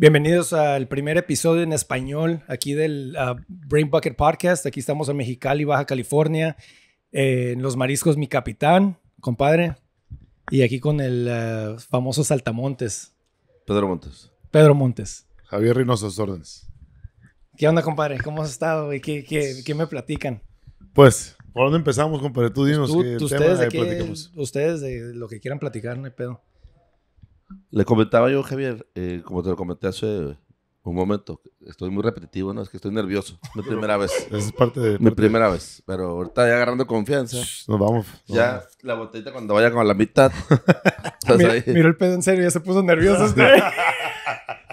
Bienvenidos al primer episodio en español aquí del uh, Brain Bucket Podcast. Aquí estamos en Mexicali, Baja California, eh, en Los Mariscos, mi capitán, compadre. Y aquí con el uh, famoso Saltamontes. Pedro Montes. Pedro Montes. Javier Reynoso, sus órdenes. ¿Qué onda, compadre? ¿Cómo has estado? y ¿Qué, me platican? Pues, ¿por dónde empezamos, compadre? Tú dinos pues tema ustedes de qué, platicamos. Ustedes de lo que quieran platicar, no hay pedo. Le comentaba yo, Javier, eh, como te lo comenté hace un momento, estoy muy repetitivo, ¿no? Es que estoy nervioso. Mi primera vez. Es parte de. Mi primera vez. Pero ahorita ya agarrando confianza. Nos vamos. ya la botellita cuando vaya con la mitad. mira, miró el pedo en serio, ya se puso nervioso.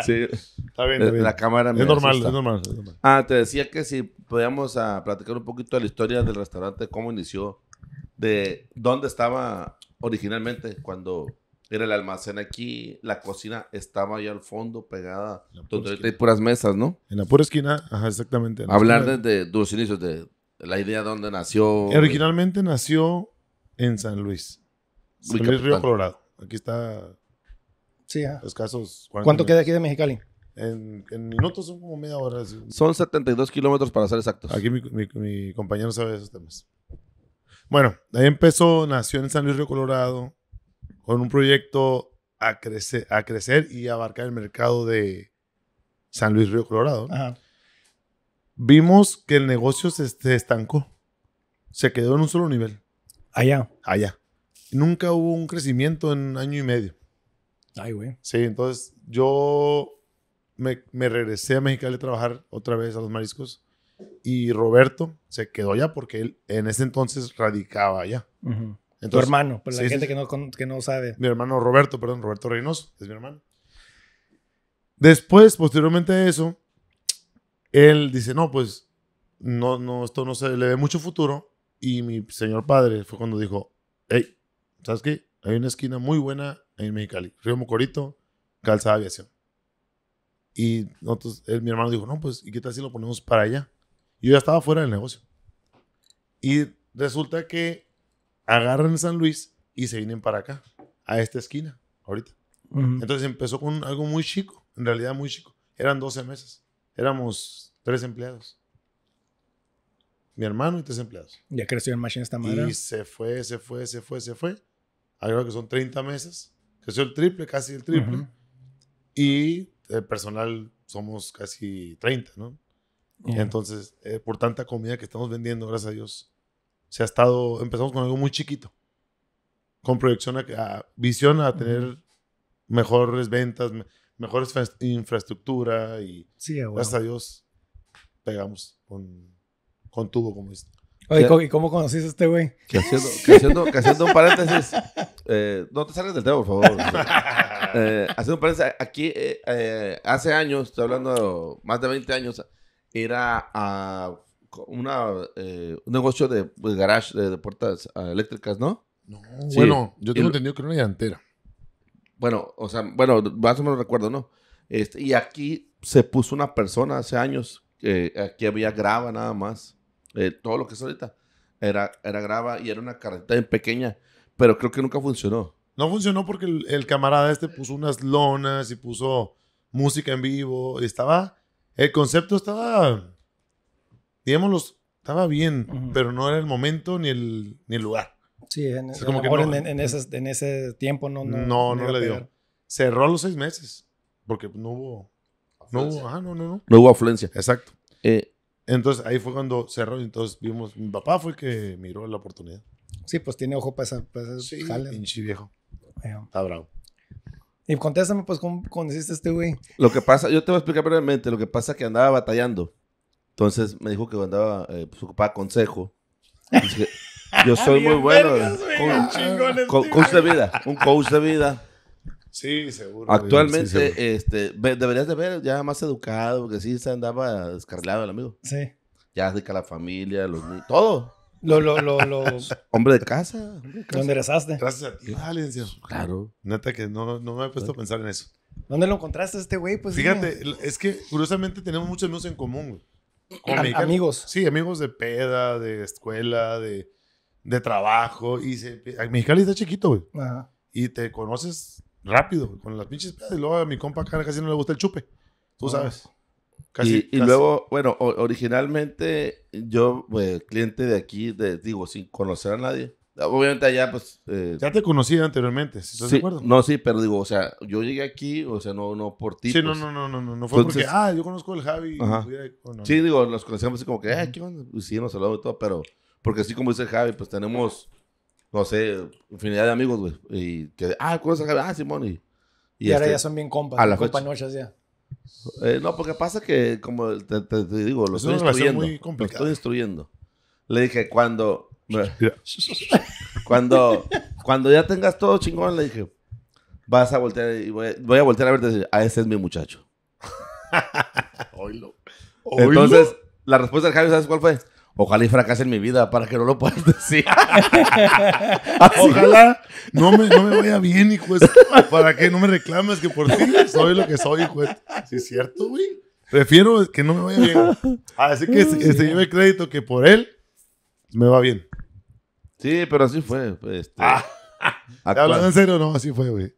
sí. Está bien, eh, está La cámara es, normal, es normal, Ah, te decía que si podíamos ah, platicar un poquito de la historia del restaurante, cómo inició, de dónde estaba originalmente cuando era el almacén aquí, la cocina estaba allá al fondo, pegada, hay puras mesas, ¿no? En la pura esquina, ajá, exactamente. Hablar desde de los inicios, de la idea de dónde nació. Originalmente nació en San Luis, San Luis Río Colorado. Aquí está. Sí, ajá. Escasos ¿Cuánto queda aquí de Mexicali? En, minutos son como media hora. Son 72 kilómetros para ser exactos. Aquí mi, mi, mi compañero sabe de esos temas. Bueno, ahí empezó, nació en San Luis Río Colorado, con un proyecto a crecer, a crecer y abarcar el mercado de San Luis Río Colorado, Ajá. vimos que el negocio se, estancó. Se quedó en un solo nivel. Allá. Allá. Nunca hubo un crecimiento en un año y medio. Ay, güey. Sí, entonces yo me, regresé a Mexicali a trabajar otra vez a los mariscos y Roberto se quedó allá porque él en ese entonces radicaba allá. Ajá tu hermano, para pues, la gente Que, no, que no sabe. Mi hermano Roberto, perdón, Roberto Reynoso, es mi hermano. Después, posteriormente a eso, él dice, no, pues, no, no, esto no se le ve mucho futuro. Y mi señor padre fue cuando dijo, hey, ¿sabes qué? Hay una esquina muy buena en Mexicali, Río Mocorito, calzada aviación. Y nosotros, mi hermano dijo, no, pues, ¿y qué tal si lo ponemos para allá? Yo ya estaba fuera del negocio. Y resulta que agarran San Luis y se vienen para acá, a esta esquina, ahorita. Entonces empezó con algo muy chico, en realidad muy chico. Eran 12 meses. Éramos tres empleados. Mi hermano y tres empleados. Ya creció en machine esta manera. Y se fue, se fue, se fue, se fue. Ahora que son 30 meses. Creció el triple, casi el triple. Y el eh, personal somos casi 30, ¿no? Entonces, eh, por tanta comida que estamos vendiendo, gracias a Dios, se ha estado, empezamos con algo muy chiquito, con proyección a, visión a tener mejores ventas, mejores infraestructura y hasta gracias a Dios pegamos con, con tubo, como esto Oye, ¿y cómo conociste a este güey? Que haciendo, haciendo, haciendo un paréntesis, eh, no te salgas del tema, por favor. Eh, haciendo un paréntesis, aquí eh, hace años, estoy hablando más de 20 años, era a eh, un negocio de, pues, garage, de, puertas ah, eléctricas, ¿no? No, bueno, yo tengo entendido que era una llantera. Bueno, o sea, bueno, más o menos recuerdo, ¿no? Este, y aquí se puso una persona hace años, que aquí había grava nada más, eh, todo lo que es ahorita, era, era grava y era una carretera pequeña, pero creo que nunca funcionó. No funcionó porque el, el camarada este puso unas lonas y puso música en vivo, y estaba, el concepto estaba los estaba bien, pero no era el momento ni el, ni el lugar. Sí, en, en, ese, tiempo no. No, no, no le dio. Cerró a los seis meses, porque pues, no hubo. Afluencia. No ah, hubo, no, no, no. No hubo afluencia. Exacto. Eh, entonces ahí fue cuando cerró y entonces vimos, mi papá fue el que miró la oportunidad. Sí, pues tiene ojo para esas... sí, viejo. Eh, Está bravo. Y contéstame, pues, ¿cómo conociste a este güey? Lo que pasa, yo te voy a explicar brevemente, lo que pasa es que andaba batallando. Entonces me dijo que andaba eh, pues, consejo. yo soy muy bueno. Este coach de vida, un coach de vida. Sí, seguro. Actualmente, este, deberías de ver ya más educado, porque sí se andaba descarrilado el amigo. Sí. Ya dedica a la familia, los todo. Lo, lo, lo, Hombre de casa. Lo enderezaste. Gracias a ti, Valencia. Claro. Neta que no, no me he puesto a pensar en eso. ¿Dónde lo encontraste este güey? Pues, Fíjate, es que curiosamente tenemos muchos amigos en común, amigos. Sí, amigos de peda, de escuela, de, trabajo. Y se, Mexicali está chiquito, güey. Ajá. Y te conoces rápido, con las pinches pedas. Y luego a mi compa acá casi no le gusta el chupe. Tú ah. sabes. Casi, y, luego, bueno, originalmente yo, pues, cliente de aquí, digo, sin conocer a nadie, Obviamente allá, pues... Eh, ya te conocí anteriormente, ¿estás sí, de acuerdo? No, sí, pero digo, o sea, yo llegué aquí, o sea, no, no por ti. Sí, no, pues. no, no, no, no, no fue porque, ah, yo conozco al Javi. Sí, digo, nos conocíamos así como que, ah, ¿qué onda? Pues sí, nos saludamos y todo, pero... Porque así como dice Javi, pues tenemos, no sé, infinidad de amigos, güey. Y que, ah, ¿conoces a Javi? Ah, Simón. Y, y, ahora este, ya son bien compas. A la compa noches ya. Eh, no, porque pasa que, como te, digo, lo estoy instruyendo. Muy lo estoy instruyendo. Le dije, cuando cuando, cuando ya tengas todo chingón, le dije, vas a voltear y voy, a voltear a verte y decir, ah, ese es mi muchacho. Entonces, la respuesta del Javi, ¿sabes cuál fue? Ojalá y fracase en mi vida para que no lo puedas decir. Ah, ojalá no me, no me vaya bien, hijo. Para que no me reclames que por ti soy lo que soy, hijo. Sí, es cierto, güey. Prefiero que no me vaya bien. Así que se, se lleve crédito que por él me va bien. Sí, pero así fue. Este, ah. hablando en serio, no, así fue, güey.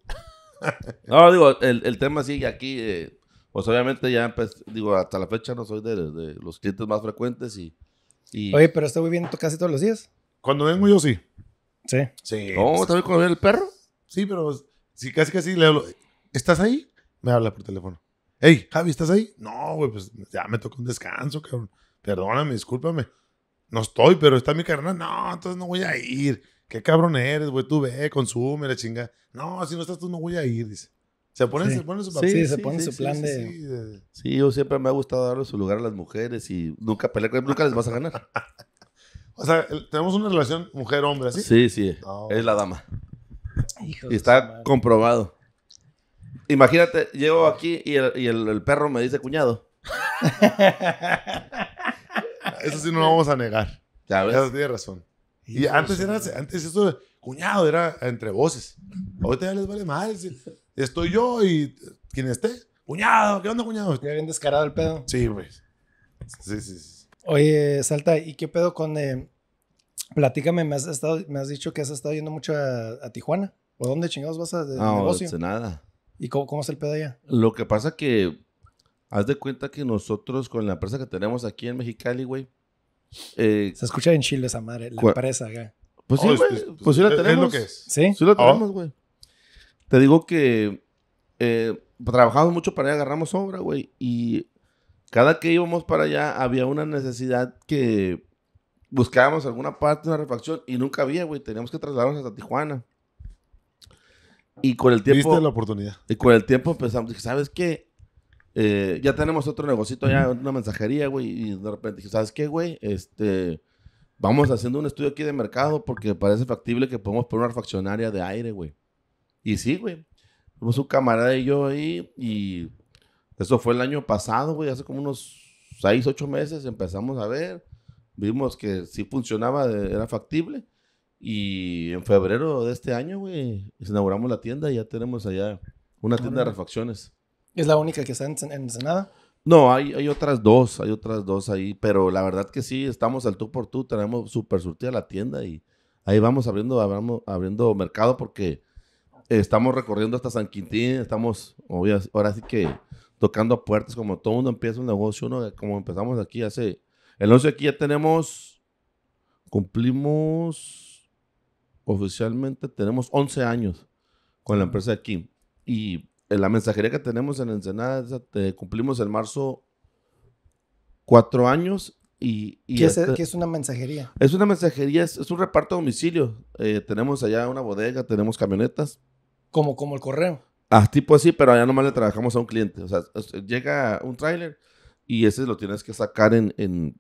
no, digo, el, tema sigue aquí. Eh, pues obviamente ya, pues, digo, hasta la fecha no soy de, los clientes más frecuentes y, y... Oye, pero está muy bien casi todos los días. Cuando vengo yo sí. Sí. Sí. No, ¿también cuando viene el perro? Sí, pero sí casi casi le hablo, ¿estás ahí? Me habla por teléfono. Hey, Javi, ¿estás ahí? No, güey, pues ya me tocó un descanso, cabrón. Perdóname, discúlpame no estoy, pero está mi carnal, no, entonces no voy a ir. Qué cabrón eres, güey, tú ve, consume la chinga. No, si no estás tú no voy a ir, dice. Se pone se su papel. Sí, sí, se pone su plan de... Sí, yo siempre me ha gustado darle su lugar a las mujeres y nunca pelear nunca les vas a ganar. o sea, tenemos una relación mujer-hombre, ¿sí? Sí, sí. Oh. Es la dama. y está comprobado. Imagínate, llego aquí y, el, el perro me dice cuñado. eso sí no lo vamos a negar. Ya ves. Eso tiene razón. Y antes era, antes eso, cuñado, era entre voces. Ahorita ya les vale mal. Estoy yo y quien esté. Cuñado, ¿qué onda, cuñado? Ya bien descarado el pedo. Sí, pues. Sí, sí, sí. Oye, Salta, ¿y qué pedo con... Eh, platícame, me has, estado, me has dicho que has estado yendo mucho a, Tijuana. ¿O dónde chingados vas a de, no, negocio? No, nada. ¿Y cómo, cómo es el pedo allá? Lo que pasa que Haz de cuenta que nosotros con la empresa que tenemos aquí en Mexicali, güey. Eh, Se escucha en Chile esa madre, la empresa, güey. Pues sí, oh, pues, sí la tenemos. Es lo que es. Sí. Sí la oh. tenemos, güey. Te digo que eh, trabajamos mucho para allá, agarramos obra, güey. Y cada que íbamos para allá había una necesidad que buscábamos alguna parte, de una refacción, y nunca había, güey. Teníamos que trasladarnos hasta Tijuana. Y con el tiempo. Viste la oportunidad. Y con el tiempo empezamos. Dije, ¿sabes qué? Eh, ya tenemos otro negocito, ya una mensajería, güey. Y de repente dije, ¿sabes qué, güey? Este, vamos haciendo un estudio aquí de mercado porque parece factible que podemos poner una refaccionaria de aire, güey. Y sí, güey. Fuimos un camarada y yo ahí y eso fue el año pasado, güey. Hace como unos 6, 8 meses empezamos a ver. Vimos que sí funcionaba, era factible. Y en febrero de este año, güey, inauguramos la tienda y ya tenemos allá una tienda de refacciones. ¿Es la única que está en, Ensenada? No, hay, hay, otras dos, hay otras dos ahí, pero la verdad que sí, estamos al tú por tú, tenemos súper surtida la tienda y ahí vamos abriendo, abriendo mercado porque estamos recorriendo hasta San Quintín, estamos ahora sí que tocando puertas, como todo mundo empieza un negocio, uno, como empezamos aquí hace, el 11 aquí ya tenemos, cumplimos, oficialmente tenemos 11 años con la empresa aquí y la mensajería que tenemos en Ensenada, te eh, cumplimos en marzo cuatro años. Y, este ¿Qué, es, una mensajería? Es una mensajería, es, un reparto a domicilio. Eh, tenemos allá una bodega, tenemos camionetas. Como, como el correo. Ah, tipo así, pero allá nomás le trabajamos a un cliente. O sea, llega un tráiler y ese lo tienes que sacar en,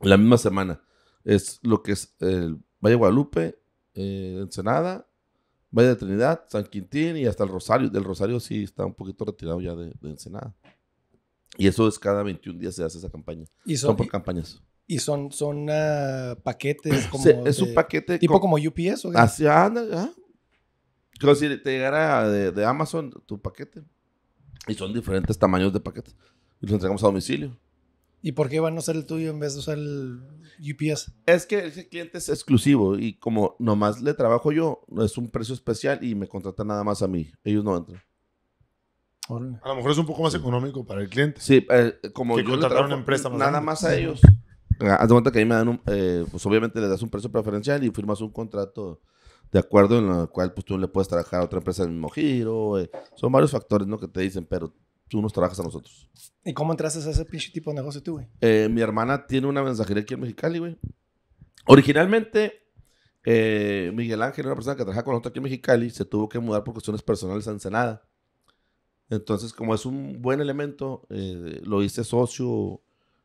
la misma semana. Es lo que es el Valle Guadalupe, eh, Ensenada, Valle de Trinidad, San Quintín y hasta el Rosario. Del Rosario sí está un poquito retirado ya de, de Ensenada. Y eso es cada 21 días se hace esa campaña. Y son, por campañas. Y son, son ah, paquetes como. es un paquete. Tipo como UPS o qué? si te llegara de, de, Amazon tu paquete. Y son diferentes tamaños de paquetes. Y los entregamos a domicilio. ¿Y por qué van a usar el tuyo en vez de usar el UPS? Es que el cliente es exclusivo y como nomás le trabajo yo, es un precio especial y me contratan nada más a mí. Ellos no entran. A lo mejor es un poco más económico para el cliente. Sí, eh, como yo una empresa nada más a ellos. Ah, haz de cuenta que a mí me dan un, eh, pues obviamente le das un precio preferencial y firmas un contrato de acuerdo en el cual pues tú le puedes trabajar a otra empresa del mismo giro. Eh, son varios factores, ¿no? Que te dicen, pero tú nos trabajas a nosotros. ¿Y cómo entraste a ese pinche tipo de negocio tú, güey? Eh, mi hermana tiene una mensajería aquí en Mexicali, güey. Originalmente, eh, Miguel Ángel era una persona que trabajaba con nosotros aquí en Mexicali. Se tuvo que mudar por cuestiones personales a Ensenada. Entonces, como es un buen elemento, eh, lo hice socio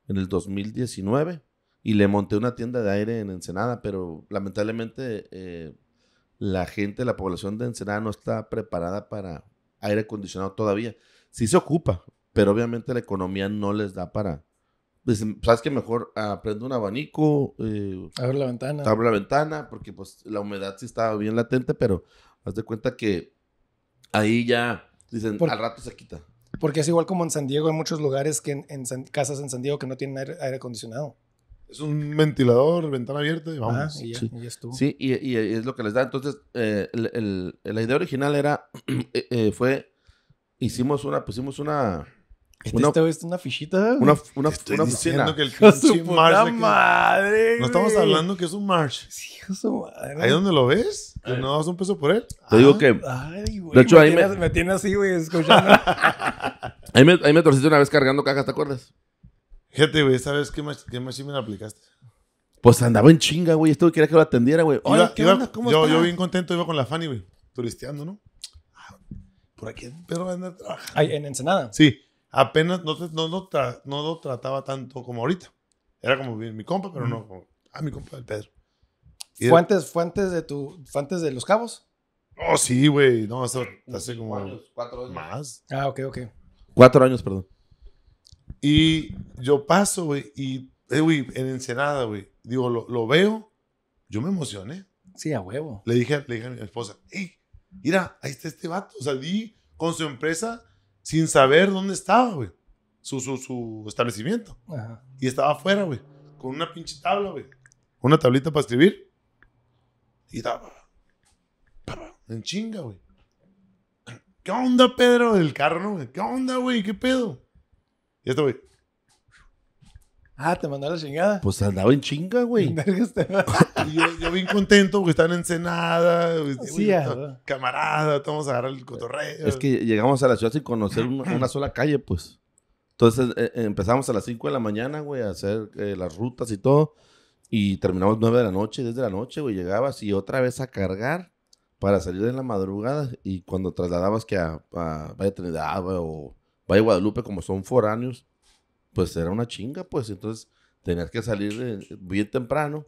en el 2019 y le monté una tienda de aire en Ensenada, pero lamentablemente la gente, la población de Ensenada no está preparada para aire acondicionado todavía sí se ocupa, pero obviamente la economía no les da para. Pues, Sabes que mejor ah, un abanico, eh, abre la ventana. Abre la ventana, porque pues la humedad sí estaba bien latente, pero haz de cuenta que ahí ya dicen, al rato se quita. Porque es igual como en San Diego, hay muchos lugares que en, casas en San Diego que no tienen aire, acondicionado. Es un ventilador, ventana abierta y vamos. sí. Y es lo que les da. Entonces, eh, la idea original era, eh, fue hicimos una, pusimos una. ¿Este una, este una fichita? Una, una, diciendo que el un madre! No estamos hablando que es un march Sí, su madre. ¿Ahí donde lo ves? Que no das un peso por él. Te digo ah, que. Ay, güey. De hecho, ahí me... me tiene así, güey, escuchando. ahí, me, me torciste una vez cargando cajas, ¿te acuerdas? Gente, güey, ¿sabes vez qué, más qué machine me aplicaste? Pues andaba en chinga, güey. Esto quería que lo atendiera, güey. ¿qué onda? yo, yo bien contento, iba con la Fanny, güey. Turisteando, ¿no? pero aquí Pedro en Ensenada. Sí, apenas no, no, no, no, lo trataba tanto como ahorita. Era como mi compa, pero no como, ah, mi compa el Pedro. fuentes fuentes de tu, fuentes de los cabos? Oh, sí, güey. No, hace, hace como. cuatro años. Más. Ah, ok, ok. Cuatro años, perdón. Y yo paso, güey, y, eh, güey, en Ensenada, güey. Digo, lo, lo, veo, yo me emocioné. Sí, a huevo. Le dije, le dije a mi esposa, ¡ey! mira, ahí está este vato. Salí con su empresa sin saber dónde estaba, güey. Su, su, su establecimiento. Y estaba afuera, güey. Con una pinche tabla, güey. Una tablita para escribir. Y estaba En chinga, güey. ¿Qué onda, Pedro? Del carro, güey? ¿Qué onda, güey? ¿Qué pedo? Y este, güey. Ah, te mandó la chingada. Pues andaba en chinga, güey. y yo, yo bien contento, porque estaban en Ensenada. sí, ah, camarada, Vamos a agarrar el cotorreo. Es que llegamos a la ciudad sin conocer una, sola calle, pues. Entonces eh, eh, empezamos a las 5 de la mañana, güey, a hacer eh, las rutas y todo. Y terminamos 9 de la noche, 10 de la noche, güey. Llegabas y otra vez a cargar para salir en la madrugada. Y cuando trasladabas que a, a Valle Trinidad o Valle Guadalupe, como son foráneos, pues era una chinga, pues entonces tenías que salir bien temprano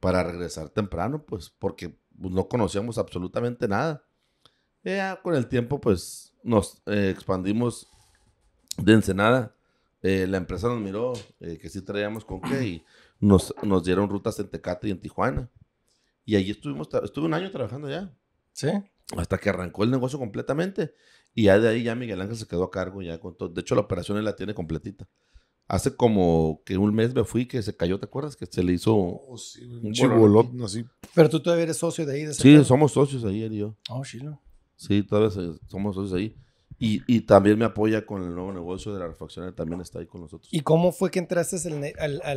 para regresar temprano, pues porque no conocíamos absolutamente nada. Ya con el tiempo, pues nos eh, expandimos de Ensenada. Eh, la empresa nos miró eh, que sí traíamos con qué y nos, dieron rutas en Tecate y en Tijuana. Y allí estuvimos, estuve un año trabajando ya. Sí. Hasta que arrancó el negocio completamente. Y ya de ahí ya Miguel Ángel se quedó a cargo ya con De hecho, la operación él la tiene completita. Hace como que un mes me fui que se cayó, ¿te acuerdas? Que se le hizo oh, un chibolón así. Pero tú todavía eres socio de ahí. De sí, somos socios ahí, él y yo. Oh, Sí, todavía somos socios ahí. Y, también me apoya con el nuevo negocio de la refaccionaria, también está ahí con nosotros. ¿Y cómo fue que entraste a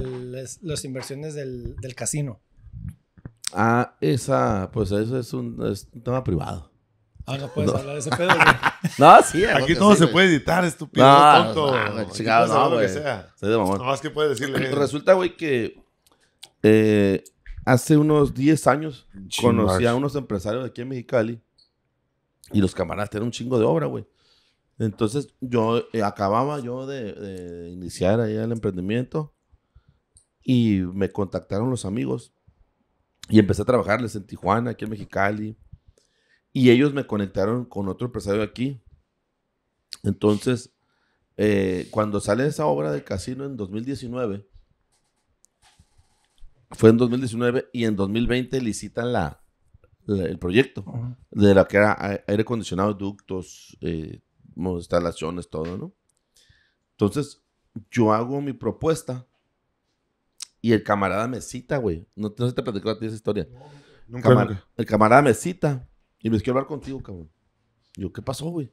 las inversiones del, casino? Ah, esa, pues eso es un tema privado. Ah, no puedes hablar de ese pedo, güey. no, sí. Aquí todo se puede editar, estúpido, no, tonto. No, chingado, no, güey. que No más que puedes decirle. Resulta, güey, que eh, hace unos 10 años conocí a unos empresarios aquí en Mexicali y los camaradas tenían un chingo de obra, güey. Entonces, yo eh, acababa yo de, de iniciar ahí el emprendimiento y me contactaron los amigos y empecé a trabajarles en Tijuana, aquí en Mexicali y ellos me conectaron con otro empresario aquí. Entonces, eh, cuando sale esa obra del casino en 2019, fue en 2019 y en 2020 licitan la, el proyecto, de la que era aire acondicionado, ductos, eh, instalaciones, todo, ¿no? Entonces, yo hago mi propuesta y el camarada me cita, güey. No, sé te platicó a esa historia. El camarada me cita y me quiero hablar contigo, cabrón. Yo, ¿qué pasó, güey?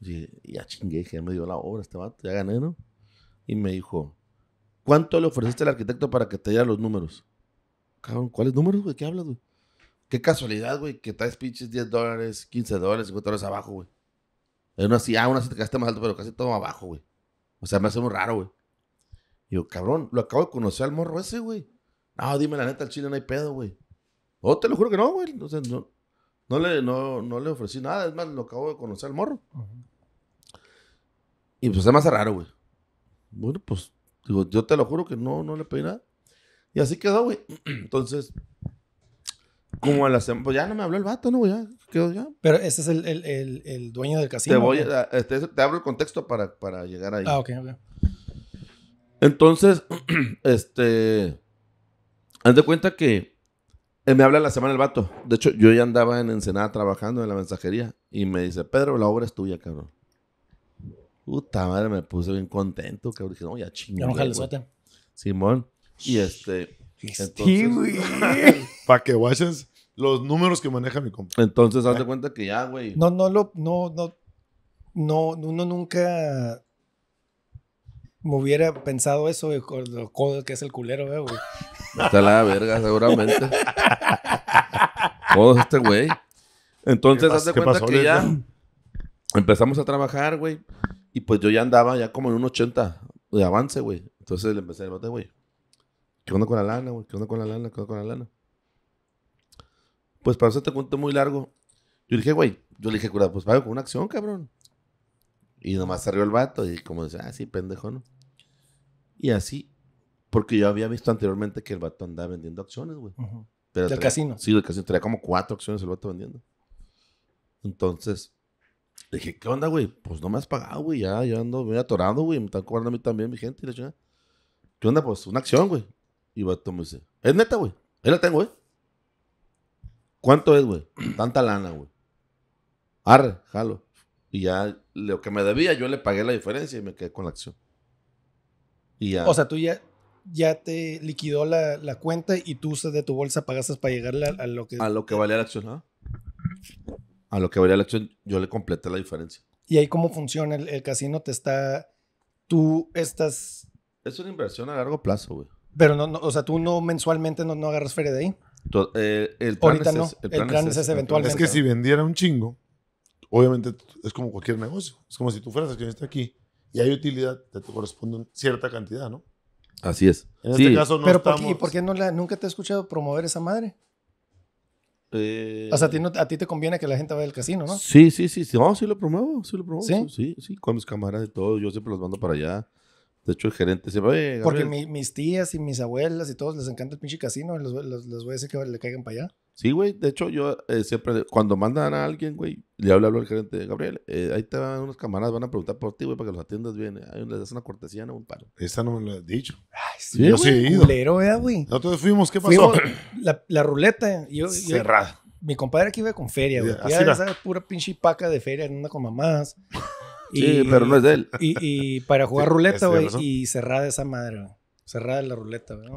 Y ya chingué, ya me dio la obra este vato, ya gané, ¿no? Y me dijo, ¿cuánto le ofreciste al arquitecto para que te diera los números? Cabrón, ¿cuáles números, güey? ¿Qué hablas, güey? Qué casualidad, güey, que traes pinches 10 dólares, 15 dólares, 50 dólares abajo, güey. una así, una así te quedaste más alto, pero casi todo abajo, güey. O sea, me hace muy raro, güey. Y yo, cabrón, lo acabo de conocer al morro ese, güey. No, dime la neta, al chile no hay pedo, güey. Oh, te lo juro que no, güey. no, no le, no, no le ofrecí nada, es más, lo acabo de conocer al morro. Y pues es más raro, güey. Bueno, pues, digo, yo te lo juro que no, no le pedí nada. Y así quedó, güey. Entonces, como a la semana, pues ya no me habló el vato, ¿no, güey? Ya quedó ya. Pero ese es el, dueño del casino. Te voy, a, este, te abro el contexto para, para llegar ahí. Ah, ok, ok. Entonces, este, haz de cuenta que me habla la semana el vato. De hecho, yo ya andaba en Ensenada trabajando en la mensajería. Y me dice, Pedro, la obra es tuya, cabrón. Puta madre, me puse bien contento, cabrón. Dije, no, ya chingón. Ya Simón. Y este. Para que vayas los números que maneja mi compa. Entonces, haz de cuenta que ya, güey. No, no, lo, no, no, no, uno nunca me hubiera pensado eso, lo que es el culero, eh, güey. Está la verga, seguramente. todos este güey. Entonces, qué cuenta pasó, que ya empezamos a trabajar, güey. Y pues yo ya andaba ya como en un 80 de avance, güey. Entonces le empecé a decir, güey, ¿qué onda con la lana, güey? ¿Qué onda con la lana? ¿Qué onda con la lana? Pues para eso te cuento muy largo, yo dije, güey, yo le dije, cura, pues pago con una acción, cabrón. Y nomás se rió el vato y como dice, ah, sí, pendejo, ¿no? Y así, porque yo había visto anteriormente que el vato andaba vendiendo acciones, güey. Del casino. Sí, del casino. Tenía como cuatro acciones el vato vendiendo. Entonces, dije, ¿qué onda, güey? Pues no me has pagado, güey. Ya, ya ando bien atorado, güey. Me están cobrando a mí también, mi gente. Y la ¿qué onda? Pues una acción, güey. Y el vato me dice, es neta, güey. Ahí la tengo, güey. Eh". ¿Cuánto es, güey? Tanta lana, güey. Arre, jalo. Y ya lo que me debía, yo le pagué la diferencia y me quedé con la acción. Y ya. O sea, tú ya, ya te liquidó la, cuenta y tú de tu bolsa pagaste para llegar a, lo que... A lo que valía la acción, ¿no? A lo que valía la acción, yo le completé la diferencia. ¿Y ahí cómo funciona? El, casino te está... Tú estás... Es una inversión a largo plazo, güey. Pero no, no, o sea, tú no mensualmente no, no agarras feria de ahí. Eh, Ahorita no. El plan, es, ese eventualmente. Es que si vendiera un chingo, obviamente es como cualquier negocio. Es como si tú fueras está aquí y hay utilidad, te, te corresponde una cierta cantidad, ¿no? Así es. En este caso no Pero estamos... ¿por qué, ¿y por qué no nunca te he escuchado promover esa madre? Eh, o sea, a ti, te conviene que la gente vaya al casino, ¿no? Sí, sí, sí. sí. No, sí lo promuevo, sí lo promuevo. ¿Sí? sí, con mis camaradas y todo. Yo siempre los mando para allá. De hecho, el gerente se va Porque mis tías y mis abuelas y todos les encanta el pinche casino. Les, les, les voy a decir que le caigan para allá. Sí, güey. De hecho, yo eh, siempre, cuando mandan a alguien, güey, le hablo al gerente, Gabriel, eh, ahí te van unos camaradas, van a preguntar por ti, güey, para que los atiendas bien. Eh, ahí les das una cortesía, no un paro. Esta no me lo has dicho. Ay, sí, yo sí he ido. güey. Nosotros fuimos, ¿qué pasó? la, ruleta. Yo, Cerrada. mi compadre aquí iba con feria, güey. Ya esa pura pinche paca de feria, anda con mamás. sí, pero no es de él. Y, para jugar ruleta, güey, y cerrada esa madre, güey. Cerrada la ruleta, güey.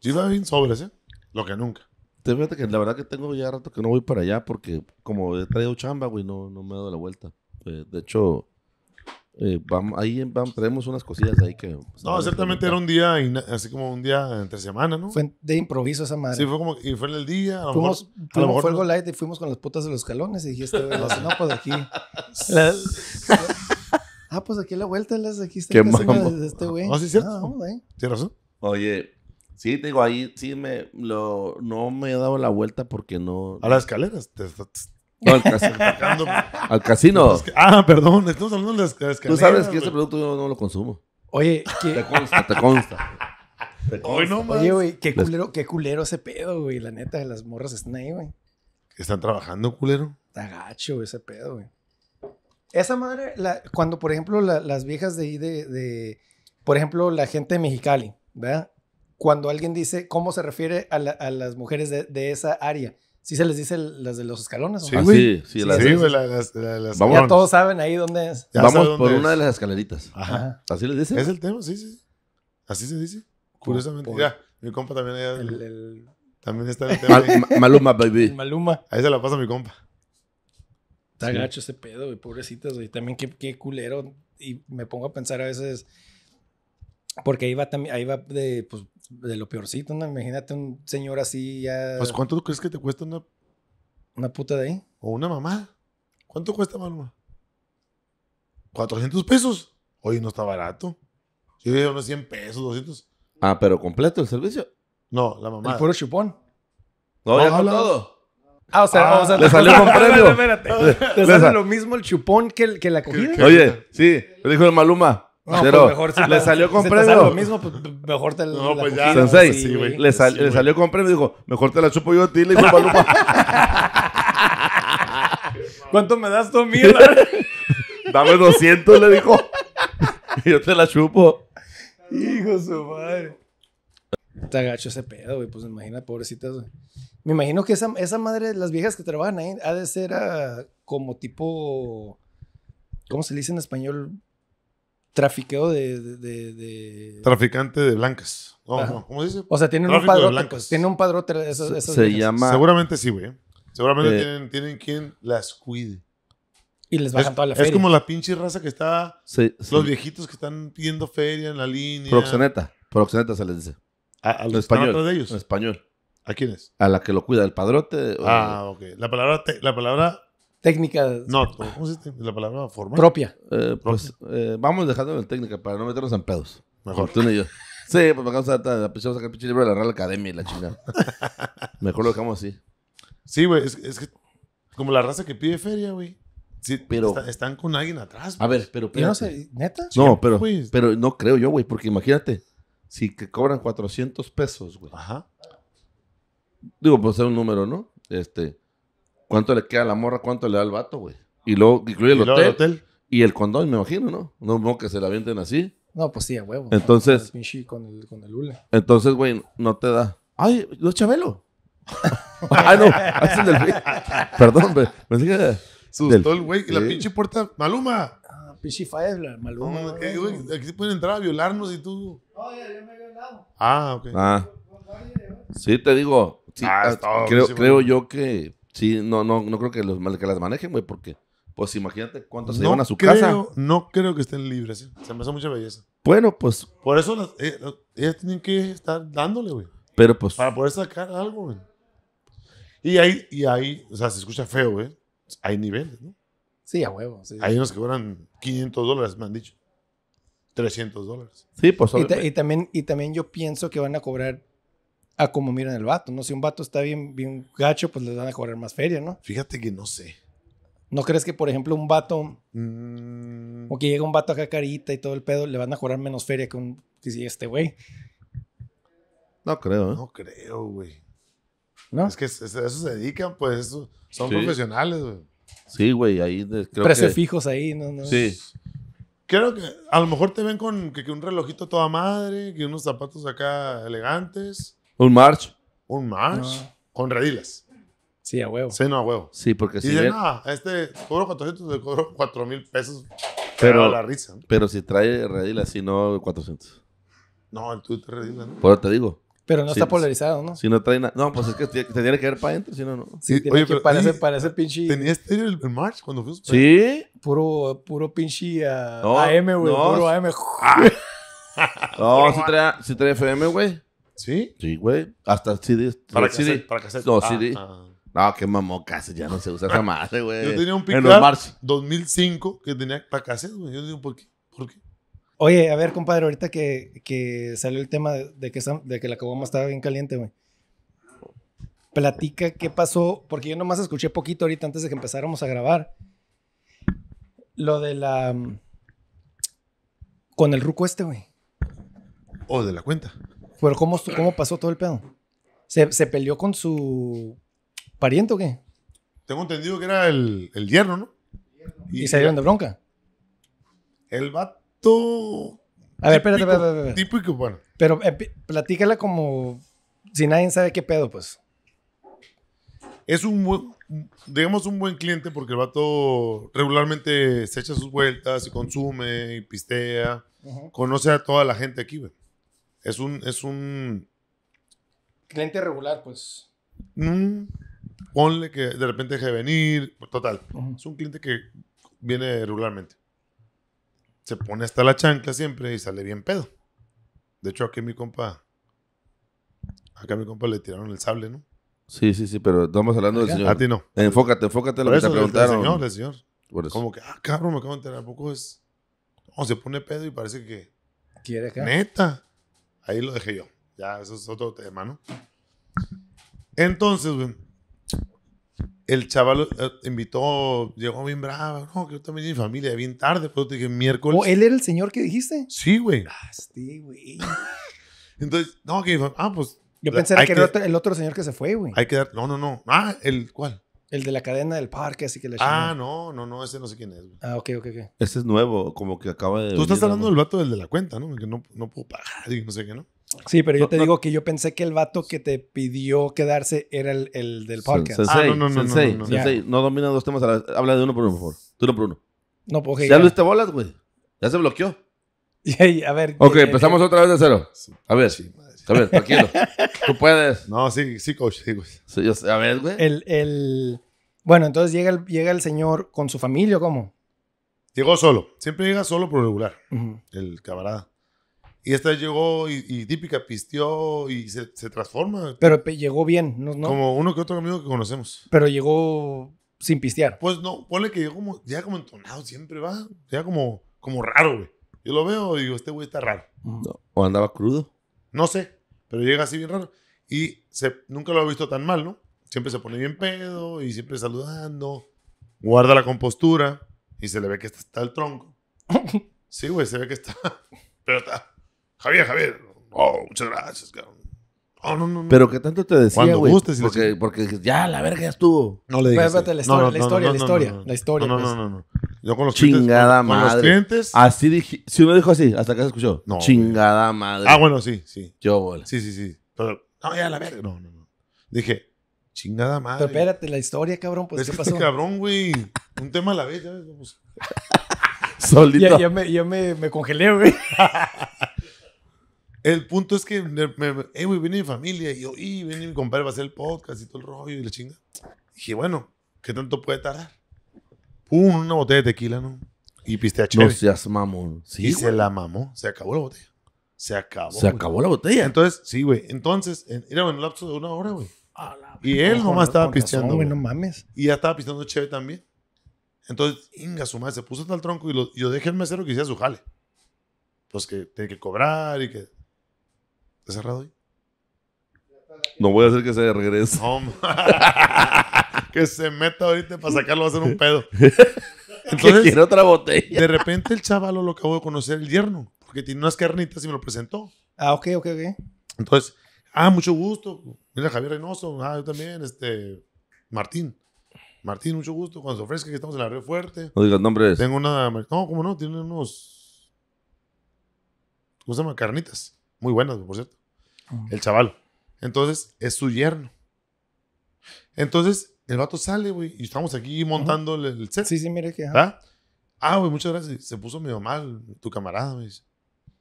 Sí va bien sobres, ¿eh? Lo que nunca que la verdad que tengo ya rato que no voy para allá porque como he traído chamba, güey, no, no me he dado la vuelta. Eh, de hecho, eh, vamos, ahí vamos, traemos unas cosillas ahí que... Pues, no, ciertamente era un día, así como un día entre semana, ¿no? Fue de improviso esa madre. Sí, fue como, y fue en el día, a lo fuimos, mejor... fue algo light y fuimos con las putas de los calones y dijiste, no, pues aquí... ah, pues aquí la vuelta, las, aquí está Qué casa de este güey. No, ah, sí, cierto. Ah, Tienes razón. Oye, Sí, te digo, ahí sí me lo, no me he dado la vuelta porque no. A las escaleras, al, al casino. Ah, perdón, estamos hablando de las escaleras. Tú sabes que ese producto yo no lo consumo. Oye, ¿qué? te consta, te consta. no Oye, güey, qué culero, qué culero ese pedo, güey. La neta, las morras están ahí, güey. ¿Están trabajando, culero? Está gacho ese pedo, güey. Esa madre, la, cuando por ejemplo las viejas de ahí de, de, por ejemplo, la gente de Mexicali, ¿verdad? cuando alguien dice cómo se refiere a, las mujeres de, esa área. ¿Sí se les dice las de los escalones? Sí, güey. sí, sí, las, sí, las, vamos, Ya todos saben ahí dónde es. vamos por una de las escaleritas. Ajá. ¿Así les dice? Es el tema, sí, sí. Así se dice. Curiosamente. Ya, mi compa también También está en el tema. Maluma, baby. Maluma. Ahí se la pasa mi compa. Está gacho ese pedo, güey. pobrecitas, güey. También qué, culero. Y me pongo a pensar a veces... Porque ahí va, ahí va de, pues, de lo peorcito, Imagínate un señor así ya. Pues, ¿cuánto crees que te cuesta una. Una puta de ahí? O una mamá. ¿Cuánto cuesta, mamá? 400 pesos. Oye, no está barato. Yo unos 100 pesos, 200. Ah, pero completo el servicio. No, la mamá. El puro chupón. No, ya con todo. Ah, o sea, ah. o sea le salió con premio. Espérate. ¿Te sale lo mismo el chupón que, el, que la cogida? Oye, sí. Le dijo el Maluma pero pues le salió con lo mismo, pues mejor te No, pues ya. Le, salió con premio y dijo, mejor te la chupo yo a ti, le dijo ¿Cuánto me das tú, mil? Dame 200, le dijo. y yo te la chupo. Hijo de su madre. Te agacho ese pedo, güey. Pues imagina, pobrecitas, Me imagino que esa, esa madre, las viejas que trabajan ahí, ha de ser ah, como tipo. ¿Cómo se le dice en español? trafiqueo de, Traficante de blancas. ¿Cómo dice? O sea, tienen un padrote. tienen un padrote. se llama... Seguramente sí, güey. Seguramente eh, tienen, quien las cuide. Y les bajan toda la feria. Es como la pinche raza que está. Los viejitos que están pidiendo feria en la línea. Proxeneta. Proxeneta se les dice. ¿A, español, de ellos? En español. ¿A quiénes? A la que lo cuida, el padrote. Ah, ok. La palabra, la palabra técnica. No, eh, ¿cómo se dice la palabra formal? Propia. Eh, pues eh, vamos dejando en técnica para no meternos en pedos. Mejor. Tú y yo. Sí, pues vamos a, sacar el pinche libro de la Real Academia y la chingada. Mejor lo dejamos así. Sí, güey, es, es, que como la raza que pide feria, güey. Sí, pero están con alguien atrás. Güey. A ver, pero, pero no sé, neta? No, pero, pero no creo yo, güey, porque imagínate, si que cobran 400 pesos, güey. Ajá. Digo, pues es un número, ¿no? Este, ¿Cuánto le queda a la morra? ¿Cuánto le da al vato, güey? Y luego incluye el, hotel, el hotel, y el condón, me imagino, ¿no? No, no que se la venden así. No, pues sí, a huevo. Entonces. Con con el, con el hule. Entonces, güey, no te da. Ay, los Chabelo. ah, no, el Perdón, güey. Me que. Sustó güey la pinche puerta. Maluma. Ah, pinche la Maluma. No, güey, aquí se pueden entrar a violarnos y tú. No, ya, yo me he violado. Ah, ok. Ah. Sí, te digo. ah, ah creo, creo yo que Sí, no, no, no creo que, los, que las manejen, güey, porque, pues imagínate cuántas se llevan a su casa. No creo que estén libres, ¿eh? se me hace mucha belleza. Bueno, pues. Por eso eh, ellas, tienen que estar dándole, güey. Pero pues. Para poder sacar algo, güey. Y ahí, y ahí, o sea, se escucha feo, güey. ¿eh? Hay niveles, ¿no? Sí, a huevo. Sí, Hay unos que cobran 500 dólares, me han dicho. 300 dólares. Sí, pues. Y, y, también, y también yo pienso que van a cobrar a como miran el vato, ¿no? Si un vato está bien, bien gacho, pues les van a cobrar más feria, ¿no? Fíjate que no sé. ¿No crees que, por ejemplo, un vato, mm. o que llega un vato acá carita y todo el pedo, le van a cobrar menos feria que, un, este güey? No creo, ¿eh? No creo, güey. ¿No? Es que eso se dedican, pues, son profesionales, güey. Sí, güey, ahí Precios fijos ahí, ¿no? Sí. Creo que a lo mejor te ven con un relojito toda madre, que unos zapatos acá elegantes. ¿Un March? ¿Un March? Con redilas. Sí, a huevo. Sí, no, a huevo. Sí, porque si. Y de nada, este cobro 400, le cobro 4 mil pesos. Pero, la risa. Pero si trae redilas, si no, 400. No, el te redilas, ¿no? Por te digo. Pero no está polarizado, ¿no? Si no trae nada. No, pues es que te, tiene que ver para adentro, si no, no. Sí, oye, pero, parece pinche. ¿Tenía el, March cuando fuiste? Sí. Puro, puro pinche AM, ah, güey. puro AM. Ah. no, si trae, si trae FM, güey. ¿Sí? Sí, güey. Hasta CD. Para qué CD. Para No, ah, CD. Ah. No, qué mamón, Ya no se usa jamás, güey. Yo tenía un pick 2005 que tenía para cassette, güey. Yo digo, ¿por qué? Oye, a ver, compadre, ahorita que, que salió el tema de que, de que la coboma estaba bien caliente, güey. Platica qué pasó, porque yo nomás escuché poquito ahorita antes de que empezáramos a grabar. Lo de la. Mm, con el ruco este, güey. O de la cuenta. Pero ¿cómo, pasó todo el pedo? ¿Se, ¿Se, peleó con su pariente o qué? Tengo entendido que era el, el yerno, ¿no? Y, se dieron de bronca. El vato. A ver, espérate, espérate, espérate. Típico, bueno. Pero eh, platícala como si nadie sabe qué pedo, pues. Es un buen, digamos, un buen cliente porque el vato regularmente se echa sus vueltas y consume y pistea. Conoce a toda la gente aquí, güey. Es un, es un... Cliente regular, pues. Mm, ponle que de repente deje de venir, total. Es un cliente que viene regularmente. Se pone hasta la chancla siempre y sale bien pedo. De hecho, aquí mi compa, acá mi compa le tiraron el sable, ¿no? Sí, sí, sí, pero estamos hablando del señor. A ti no. Enfócate, enfócate en lo que te preguntaron. El señor, el señor. Como que, ah, cabrón, me acabo de enterar. ¿A poco es.? No, se pone pedo y parece que. Quiere acá. Neta. Ahí lo dejé yo. Ya, eso es otro tema, ¿no? Entonces, güey, el chaval eh, invitó, llegó bien bravo. No, que yo también mi familia, bien tarde, pero pues, te dije miércoles. ¿O oh, él era el señor que dijiste? Sí, güey. Ah, güey. Entonces, no, que, ah, pues. Yo pensé que, que era el otro señor que se fue, güey. Hay que dar, no, no, no. Ah, el, ¿cuál? El de la cadena del parque, así que le Ah, no, no, no, ese no sé quién es. Ah, ok, ok, ok. Ese es nuevo, como que acaba de. Tú estás hablando del vato del de la cuenta, ¿no? Que no, no puedo pagar y no sé qué, ¿no? Sí, pero yo te digo que yo pensé que el vato que te pidió quedarse era el, del podcast. Sensei, ah, no, no, no, no, no, domina dos temas a la Habla de uno por uno, por favor. De uno por uno. No, pues. Okay, ya, lo bolas, güey. Ya se bloqueó. a ver. Ok, eh, eh, empezamos eh. otra vez de cero. A ver. Sí, Tú puedes. No, sí, sí, coach. Sí, a ver, güey. El, el... Bueno, entonces llega el, llega el señor con su familia, ¿o ¿cómo? Llegó solo. Siempre llega solo por regular, el camarada. Y esta llegó y, típica pisteó y se, transforma. Pero llegó bien, ¿no? Como uno que otro amigo que conocemos. Pero llegó sin pistear. Pues no, ponle que llegó como, ya como entonado siempre, va. Ya como, como raro, güey. Yo lo veo y digo, este güey está raro. ¿O andaba crudo? No sé, pero llega así bien raro. Y se, nunca lo he visto tan mal, ¿no? Siempre se pone bien pedo y siempre saludando. Guarda la compostura y se le ve que está, el tronco. Sí, güey, se ve que está. Pero está. Javier, Javier. Oh, muchas gracias, cabrón. Oh, no, no, no. Pero que tanto te decía, güey. Porque, porque ya, la verga ya estuvo. No le digas. Espérate, la historia, la historia, la historia. No, no, pues. no, no. Yo con los Chingada madre. Con los clientes. Así dije. Si uno dijo así, hasta acá se escuchó. No. Chingada madre. Ah, bueno, sí, sí. Yo, bola. Sí, sí, sí. Pero, no, ya la verga. No, no, no. Dije, chingada madre. Pero espérate, la historia, cabrón. Pues, ¿qué pasó? cabrón, güey. Un tema a la vez, ya ves. Solito. Ya, me, ya me, me congelé, güey. El punto es que, me, me eh, güey, viene mi familia. Y yo, y viene mi compadre va a hacer el podcast y todo el rollo y la chinga. Dije, bueno, ¿qué tanto puede tardar? una botella de tequila, ¿no? Y piste a No y se la mamó. Se acabó la botella. Se acabó. Se acabó la botella. Entonces, sí, güey. Entonces, era en un lapso de una hora, güey. Y él nomás estaba pisteando. güey, no mames. Y ya estaba pisteando chévere también. Entonces, inga, su madre se puso hasta el tronco y, yo dejé el mesero que hiciera su jale. Pues que tiene que cobrar y que. ¿Está cerrado hoy? No voy a hacer que se regrese. No, que se meta ahorita para sacarlo va a ser un pedo. Entonces, quiero otra botella. De repente el chaval lo acabo de conocer, el yerno, porque tiene unas carnitas y me lo presentó. Ah, ok, ok, ok. Entonces, ah, mucho gusto. Mira, Javier Reynoso, ah, yo también, este, Martín. Martín, mucho gusto. Cuando se ofrezca que estamos en la red fuerte. No digas nombres. Tengo una. No, cómo no, tiene unos. ¿Cómo se Carnitas. Muy buenas, por cierto. Ah. El chaval. Entonces, es su yerno. Entonces, el vato sale, güey, y estamos aquí montando el, set. Sí, sí, mire que. ¿Ah? güey, muchas gracias. Se puso medio mal tu camarada, me dice.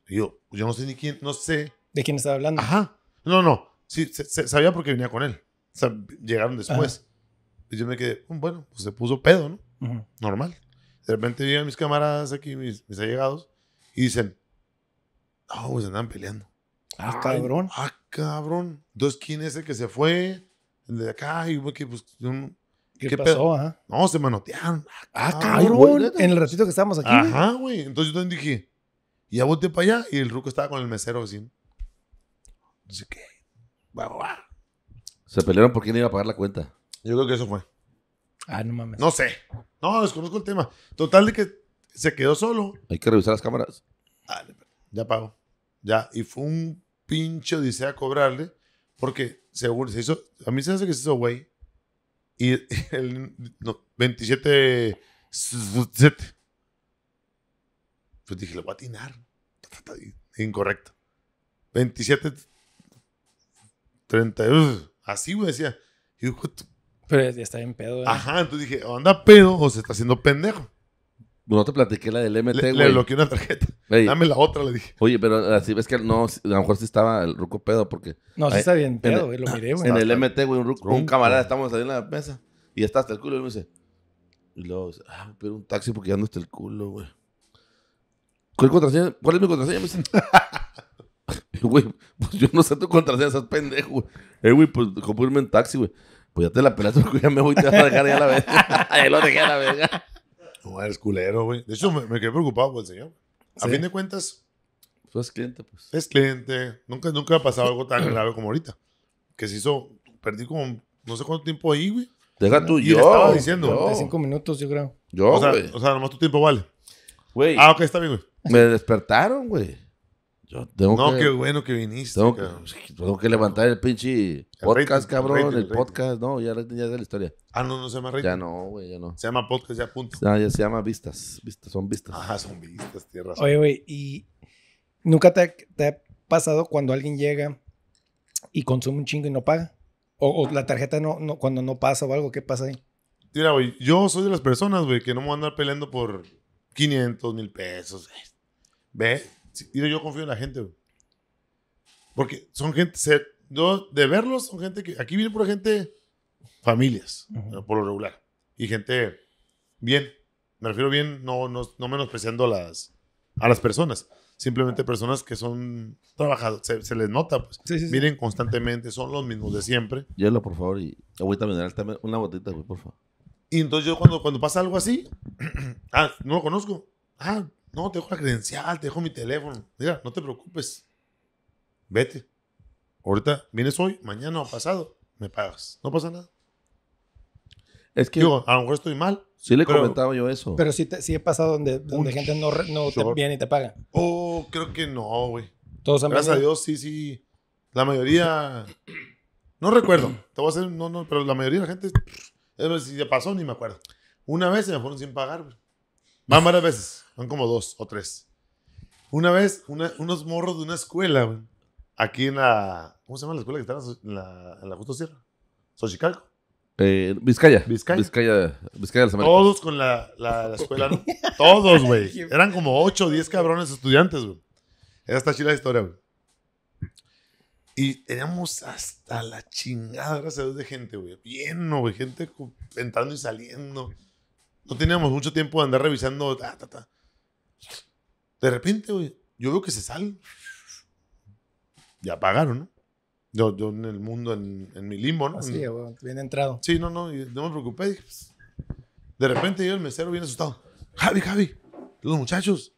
yo, pues, yo no sé ni quién, no sé. ¿De quién estaba hablando? Ajá. No, no. Sí, se, sabía porque venía con él. O sea, llegaron después. Y yo me quedé, mm, bueno, pues se puso pedo, ¿no? Normal. De repente vienen mis camaradas aquí, mis, allegados, y dicen, no, pues andaban peleando. Ah, cabrón. Ah, cabrón. Entonces, ¿quién es el que se fue? de acá, y que pues ¿Qué, pasó? ah No, se manotearon. Ah, ah cabrón. en el ratito que estábamos aquí. Ajá, güey. Entonces yo también dije, y ya volteé para allá y el ruco estaba con el mesero vecino. Entonces, ¿qué? Se pelearon por quién iba a pagar la cuenta. Yo creo que eso fue. Ah, no mames. No sé. No, desconozco el tema. Total de que se quedó solo. Hay que revisar las cámaras. Dale, ya pago. Ya. Y fue un pinche a cobrarle porque seguro se hizo, a mí se hace que se hizo güey. Y el no, 27, 27. Pues dije, le voy a atinar. Incorrecto. 27, 30, así, güey, decía. Pero ya está bien pedo. Ajá, entonces dije, o anda pedo o se está haciendo pendejo. No te platiqué la del MT, güey. Le, bloqueé una tarjeta. Dame la otra, le dije. Oye, pero así ves que no, a lo mejor sí estaba el ruco pedo porque... No, sí está bien pedo, güey, lo miré, güey. En el MT, güey, un, ruco, un camarada, estamos ahí en la mesa y está hasta el culo y me dice... Y luego dice, ah, pero un taxi porque ya no está el culo, güey. ¿Cuál, contraseña? ¿Cuál es mi contraseña? Me dice... Güey, pues yo no sé tu contraseña, estás pendejo, güey. Eh, güey, pues como irme en taxi, güey. Pues ya te la pelaste, ya me voy, te vas a dejar ya la vez Ahí lo dejé a la verga. No, eres culero, güey. De hecho, me, quedé preocupado por el señor. A fin de cuentas. Pues es cliente, pues. Es cliente. Nunca, nunca ha pasado algo tan grave como ahorita. Que se hizo. Perdí como no sé cuánto tiempo ahí, güey. Deja tú, y yo. Le estaba diciendo. cinco minutos, yo creo. Yo, o sea, O sea, nomás tu tiempo vale. Güey. Ah, ok, está bien, güey. Me despertaron, güey. Yo tengo no, qué bueno que viniste. Tengo, tengo que levantar el pinche podcast, cabrón. el podcast, no, ya, ya es la historia. Ah, no, no se llama rating. Ya no, güey, ya no. Se llama podcast, ya punto. No, ah, ya se llama vistas. vistas son vistas. Ah, son vistas, tierra. Oye, güey, ¿y nunca te, ha pasado cuando alguien llega y consume un chingo y no paga? O, la tarjeta no, no, cuando no pasa o algo, ¿qué pasa ahí? Mira, güey, yo soy de las personas, güey, que no me voy a andar peleando por 500 mil pesos. ¿Ve? yo confío en la gente, Porque son gente, de verlos, son gente que, aquí viene por gente, familias, por lo regular. Y gente bien, me refiero bien, no, no, menospreciando a las, a las personas. Simplemente personas que son trabajados, se, les nota, pues. Miren constantemente, son los mismos de siempre. llévalo por favor, y agüita mineral una botita, por favor. Y entonces yo cuando, cuando pasa algo así, ah, no lo conozco. Ah, no, te dejo la credencial, te dejo mi teléfono. Mira, no te preocupes. Vete. Ahorita vienes hoy, mañana o pasado, me pagas. No pasa nada. Es que. Digo, a lo mejor estoy mal. Sí, le comentaba yo eso. Pero sí, te, he pasado donde, donde gente no, te viene y te paga. Oh, creo que no, güey. Todos han Gracias a Dios, sí, sí. La mayoría. No recuerdo. Te voy a hacer. No, no, pero la mayoría de la gente. Si ya pasó, ni me acuerdo. Una vez se me fueron sin pagar, güey. Van varias veces. Son como dos o tres. Una vez, unos morros de una escuela, güey, aquí en la. ¿Cómo se llama la escuela que está en la, en la Justo Sierra? Xochicalco. Eh, Vizcaya. Vizcaya. Vizcaya. Vizcaya de Todos con la, la, escuela, ¿no? Todos, güey. Eran como ocho o diez cabrones estudiantes, güey. Era esta chila la historia, güey. Y teníamos hasta la chingada, de gente, güey. Lleno, güey. Gente entrando y saliendo. No teníamos mucho tiempo de andar revisando. ta. De repente, güey, yo veo que se salen Ya pagaron, ¿no? Yo, en el mundo, en, mi limbo, ¿no? sí bien entrado. Sí, no, no, no me preocupé. Pues, de repente yo el mesero bien asustado. Javi, Javi, los muchachos,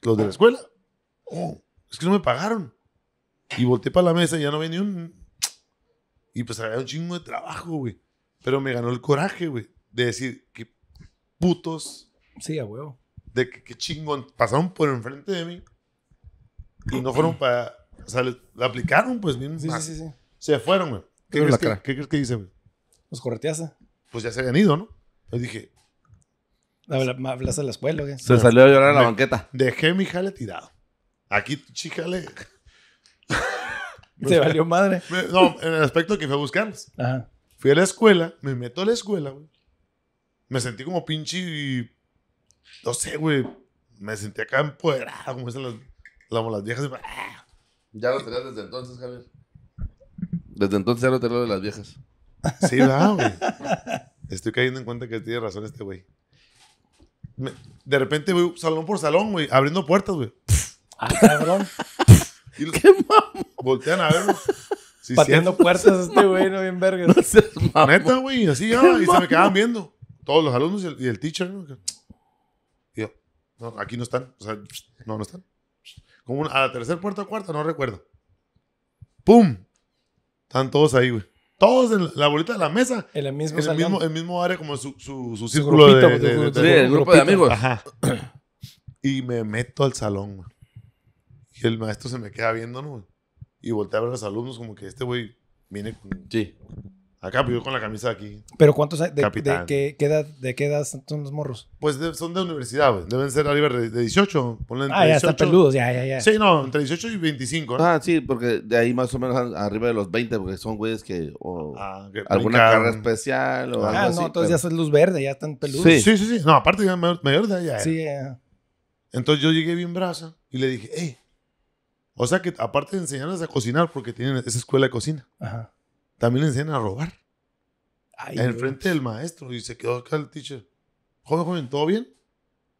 los de la escuela, oh, es que no me pagaron. Y volteé para la mesa y ya no venía un. Y pues había un chingo de trabajo, güey. Pero me ganó el coraje, güey, de decir que putos. Sí, a huevo de que, chingón, pasaron por enfrente de mí y no fueron para, o sea, le, la aplicaron, pues, bien. Sí, sí, sí, sí. Se fueron, güey. ¿Qué, crees que, ¿Qué güey? Los correteaste. Pues ya se habían ido, ¿no? Yo dije... Hablas a la escuela, güey. Se salió a llorar en la banqueta. Dejé mi jale tirado. Aquí, chíjale. Se valió madre. No, en el aspecto que fue a buscarlos. Ajá. Fui a la escuela, me meto a la escuela, güey. Me sentí como pinche no sé, güey, me sentí acá empoderado, como dicen las, viejas. Ah. Ya lo tenías desde entonces, Javier. Desde entonces ya lo tenías de las viejas. Sí, va, güey. Estoy cayendo en cuenta que tiene razón este güey. de repente, güey, salón por salón, güey, abriendo puertas, güey. Ah, cabrón. y los, ¿Qué mamo? Voltean a vernos. Pateando puertas este güey, no bien verga. No Neta, güey, así ya, ah, y se me quedaban viendo. Todos los alumnos y el, teacher, güey. No, aquí no están. O sea, no, no están. Como a la tercera puerta o cuarta, no recuerdo. ¡Pum! Están todos ahí, güey. Todos en la bolita de la mesa. En el mismo, en el mismo, el mismo área, como su, su, su círculo de, Sí, el grupo de amigos. Ajá. Y me meto al salón, güey. Y el maestro se me queda viendo, ¿no? Y voltea a ver a los alumnos como que este güey viene con... Sí. Acá pues, yo con la camisa aquí. ¿Pero cuántos hay? De, de, qué, edad, ¿De qué edad son los morros? Pues son de universidad, güey. Deben ser arriba de 18. Ponle entre Ah, ya están peludos, ya, ya, ya. Sí, no, entre 18 y 25, ¿no? ¿eh? Ah, sí, porque de ahí más o menos arriba de los 20, porque son güeyes que. O Ah, que alguna carrera especial o ah, algo ah, así. Ah, no, entonces ya son luz verde, ya están peludos. Sí. Sí. sí, No, aparte ya mayor, mayor de allá. ya. Sí, eh. Entonces yo llegué bien brasa y le dije, hey, o sea que aparte de enseñarles a cocinar, porque tienen esa escuela de cocina, ajá también le enseñan a robar. frente del maestro. Y se quedó acá el teacher. Joven, joven, ¿todo bien?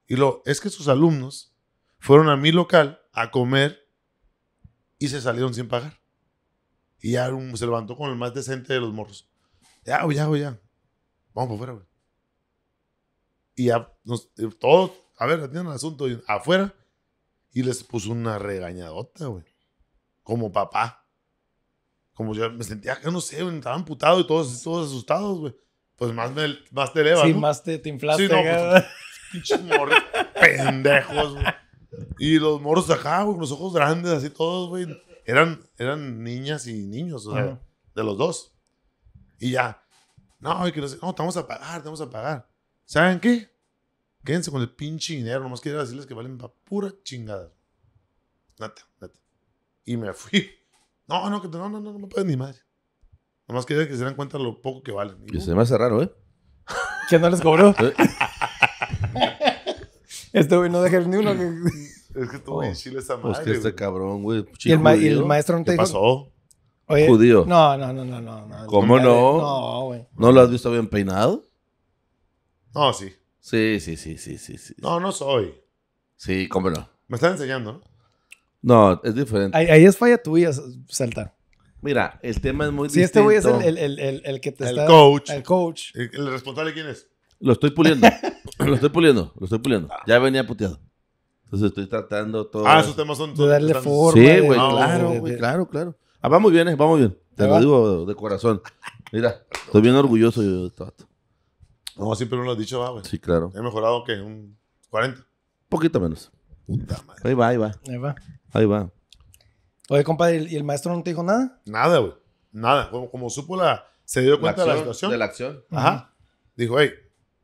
Y lo, es que sus alumnos fueron a mi local a comer y se salieron sin pagar. Y ya se levantó con el más decente de los morros. Ah, ya, ya, ya. Vamos por fuera, güey. Y ya eh, todos, a ver, tienen el asunto afuera. Y les puso una regañadota, güey. Como papá como yo me sentía, que ah, no sé, estaba amputado y todos, todos asustados, güey. Pues más, más te elevas. Sí, más te, te inflaste. Sí, no, pues, pendejos, güey. Y los de acá, güey, con los ojos grandes, así todos, güey. Eran, eran niñas y niños, o sea, de los dos. Y ya, no, que no, vamos a pagar, te vamos a pagar. ¿Saben qué? Quédense con el pinche dinero, nomás quiero decirles que valen para pura chingada. Nata, date Y me fui. No, no, no, no, no, no me pueden ni más. Nomás quería que se dieran cuenta lo poco que valen. Y se me hace raro, ¿eh? Que no les cobró. Eh. este güey no deja ni uno. Es que estuvo en oh, Chile esa madre. Pues que este cabrón, güey. ¿Y el, maestro no te ¿Qué pasó? Oye, judío. No, no, no, no, no. ¿Cómo no? No, güey. ¿No lo has visto bien peinado? No, sí. Sí, sí, sí, sí, sí, sí. No, no soy. Sí, cómo no. Me están enseñando, ¿no? No, es diferente. Ahí, es falla tuya, Salta. Mira, el tema es muy distinto. Si este güey es el, el, el, el, que te está... Coach, el coach. ¿El responsable quién es? Lo estoy puliendo. lo estoy puliendo. Lo estoy puliendo. Ah. Ya venía puteado. Entonces estoy tratando todo. Ah, esos temas son. De darle forma. Sí, güey, claro, güey, claro, claro. Ah, va muy bien, eh, va muy bien. Te lo digo de corazón. Mira, estoy bien orgulloso yo de todo esto. No, siempre uno lo has dicho, va, güey. Sí, claro. He mejorado, que ¿Un 40? Poquito menos. Puta madre. Ahí va, ahí va. Ahí va. Ahí va. Oye, compadre, ¿y el maestro no te dijo nada? Nada, güey. Nada. Como, supo la. Se dio cuenta de la situación. De la acción. Ajá. hey, ¿a Dijo, hey,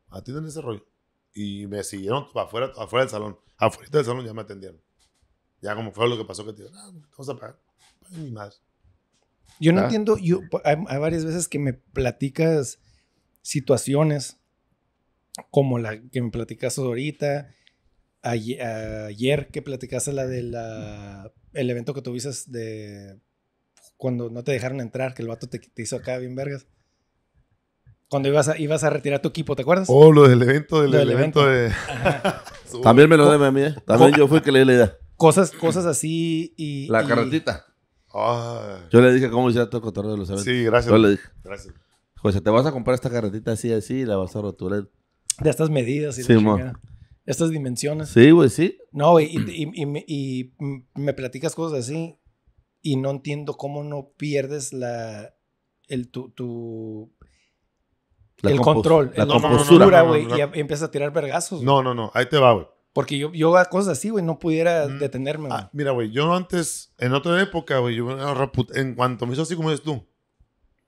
atienden ese rollo. Y me siguieron afuera, afuera del salón. Afuera del salón ya me atendieron. Ya como fue lo que pasó que te digo, ah, vamos a pagar. Ay, mi Yo no ah. entiendo, yo, hay, hay, varias veces que me platicas situaciones como la que me platicas ahorita, ayer, que platicaste la la el evento que tuviste de cuando no te dejaron entrar, que el vato te, hizo acá bien vergas. Cuando ibas a, ibas a retirar tu equipo, ¿te acuerdas? Oh, lo del evento, del, evento. de... También me lo de a mí, eh. También yo fui que le di la idea. Cosas, cosas así y... La carretita. Yo le dije cómo hiciera tu cotorreo de los eventos. Sí, gracias. Yo le dije. José, te vas a comprar esta carretita así, así, y la vas a rotular De estas medidas y sí, estas dimensiones. Sí, güey, sí. No, güey, y, y, y, me platicas cosas así y no entiendo cómo no pierdes la. El, tu, el control, la compostura, güey, y, empiezas a tirar vergazos. No, no, no, ahí te va, güey. Porque yo, yo a cosas así, güey, no pudiera mm, detenerme. Ah, mira, güey, yo antes, en otra época, güey, yo en cuanto me hizo así como dices tú.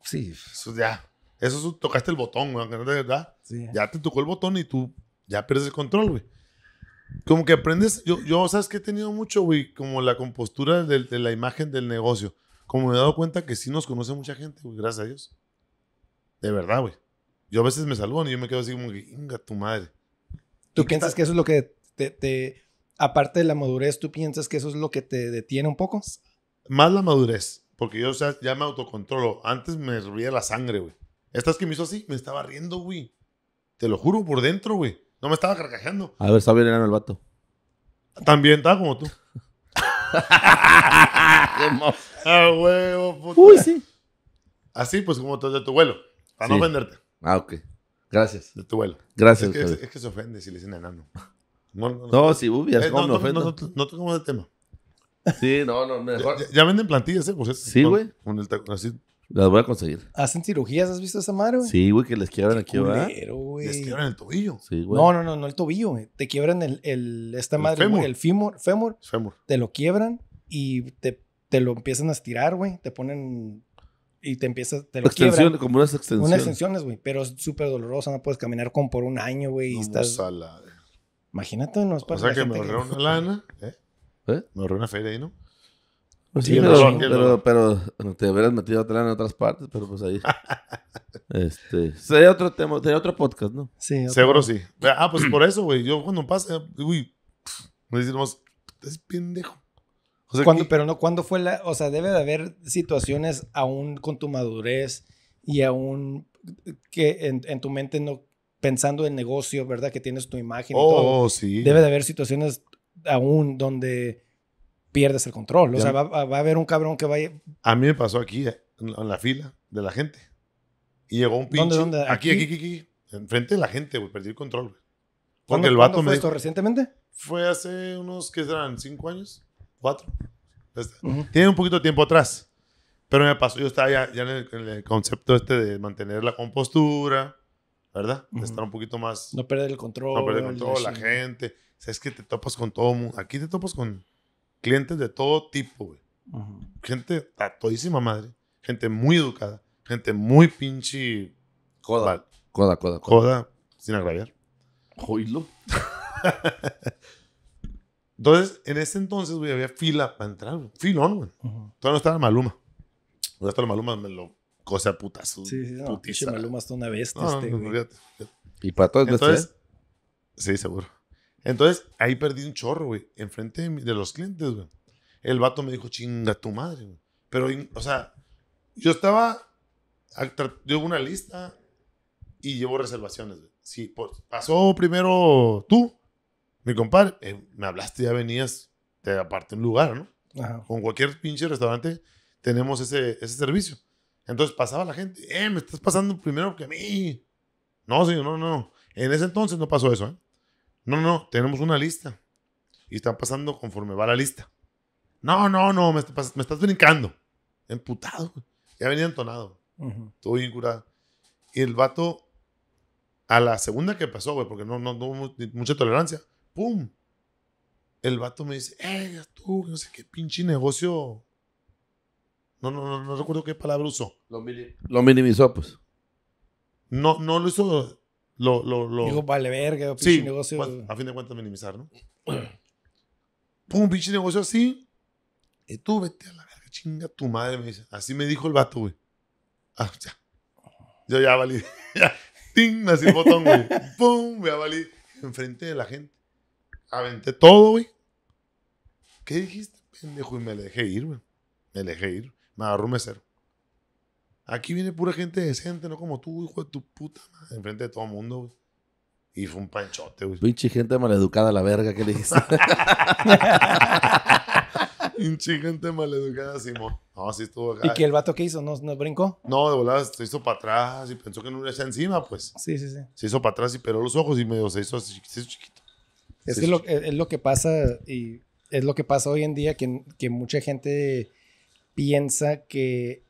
Sí. Eso, ya. Eso tocaste el botón, güey, ¿verdad? Sí. Ya te tocó el botón y tú ya pierdes el control, güey. Como que aprendes, yo, ¿sabes que He tenido mucho, güey, como la compostura de, la imagen del negocio. Como me he dado cuenta que sí nos conoce mucha gente, güey, gracias a Dios. De verdad, güey. Yo a veces me salgo y yo me quedo así como que, inga, tu madre. ¿Tú piensas que eso es lo que te, aparte de la madurez, tú piensas que eso es lo que te detiene un poco? Más la madurez, porque yo o sea, ya me autocontrolo. Antes me hervía la sangre, güey. Estas que me hizo así, me estaba riendo, güey. Te lo juro, por dentro, güey. No me estaba carcajeando. A ver, está bien enano el vato. También está como tú. ah, Uy, sí. Así, pues, como de tu vuelo. Para no ofenderte. Ah, ok. Gracias. De tu vuelo. Gracias. Es que, se ofende si le dicen enano. No, no, no si bubias, eh, no, no, me no, no tocamos el tema. Sí, no, no, mejor. Ya, venden plantillas, ¿eh? Pues sí, güey. Con, con el, así, las voy a conseguir. ¿Hacen cirugías? ¿Has visto esa madre, güey? Sí, güey, que les quiebran aquí, ¿verdad? Les quiebran el tobillo. No, no, no, no el tobillo, güey. Te quiebran el, el esta madre, el fémur, fémur. Te lo quiebran y te, te lo empiezan a estirar, güey. Te ponen y te empiezas, te lo quiebran. como unas extensiones. Unas extensiones, güey, pero es súper dolorosa. No puedes caminar con por un año, güey. Imagínate, no es para O sea que me ahorré una lana, ¿eh? ¿eh? Me ahorré una feria ahí, ¿no? Pues pero, te hubieras metido atrás en otras partes, pero pues ahí. este, sería otro tema, sería otro podcast, ¿no? Sí. Seguro sí. Ah, pues por eso, güey. Yo cuando pase, uy, me decimos, es pendejo. pero no, ¿cuándo fue la, o sea, debe de haber situaciones aún con tu madurez y aún que en, tu mente no pensando en negocio, ¿verdad? Que tienes tu imagen. Oh, y sí. Debe de haber situaciones aún donde pierdes el control. O sea, va, a haber un cabrón que vaya. A mí me pasó aquí, en la fila de la gente. Y llegó un pinche. ¿Dónde, dónde? Aquí, aquí, aquí, aquí. Enfrente de la gente, güey. Perdí el control, güey. el fue esto recientemente? Fue hace unos, ¿qué serán? ¿Cinco años? ¿Cuatro? Tiene un poquito de tiempo atrás. Pero me pasó, yo estaba ya, en, el, concepto este de mantener la compostura, ¿verdad? De estar un poquito más. No perder el control. No perder el control, la, la gente. O sea, es que te topas con todo mundo. Aquí te topas con clientes de todo tipo, güey. Gente a todísima madre, gente muy educada, gente muy pinche. Coda. Coda, coda, coda. Coda, sin agraviar. Joilo. entonces, en ese entonces, güey, había fila para entrar, güey. Filón, güey. Todavía no estaba Maluma. Todavía estaba Maluma, me lo cosa putazo. Sí, sí, no, Maluma está una bestia, no, este, no, no, Y para todos entonces, Sí, seguro. Entonces, ahí perdí un chorro, güey, enfrente de, los clientes, güey. El vato me dijo, chinga tu madre, güey. Pero, o sea, yo estaba, yo una lista y llevo reservaciones, güey. Sí, pues, pasó primero tú, mi compadre, eh, me hablaste, ya venías, de aparte un lugar, ¿no? Con cualquier pinche restaurante tenemos ese, ese servicio. Entonces pasaba la gente, eh, me estás pasando primero que a mí. No, señor, no, no. En ese entonces no pasó eso, ¿eh? No, no, tenemos una lista. Y están pasando conforme va la lista. No, no, no, me, estás brincando. Emputado. Ya venía entonado. estoy Y el vato, a la segunda que pasó, güey, porque no, no, mucha tolerancia, ¡pum! El vato me dice, ¡eh, tú! No sé qué pinche negocio. No, no, no, no recuerdo qué palabra usó. Lo, minimizó, pues. No, no lo hizo lo, lo, lo... Dijo, vale verga, pinche sí, negocio. Pues, a fin de cuentas, minimizar, ¿no? Pum, pinche negocio así. Y tú vete a la verga, chinga tu madre, me dice. Así me dijo el vato, güey. Ah, ya. Yo ya valí. Ya. Ting, nací el botón, güey. Pum, a valí. Enfrente de la gente. Aventé todo, güey. ¿Qué dijiste, pendejo? Y me dejé ir, güey. Me dejé ir. Me agarró un mesero. Aquí viene pura gente decente, no como tú, hijo de tu puta madre, enfrente de todo el mundo, Y fue un panchote, güey. Pinche gente maleducada, la verga, ¿qué le dijiste? Pinche gente maleducada, Simón. No, sí estuvo acá. ¿Y que el vato qué hizo? ¿No, no brincó? No, de volada se hizo para atrás y pensó que no le hacía encima, pues. Sí, sí, sí. Se hizo para atrás y peró los ojos y medio se hizo, así, se hizo chiquito. Es, lo, es lo que pasa y es lo que pasa hoy en día que, que mucha gente piensa que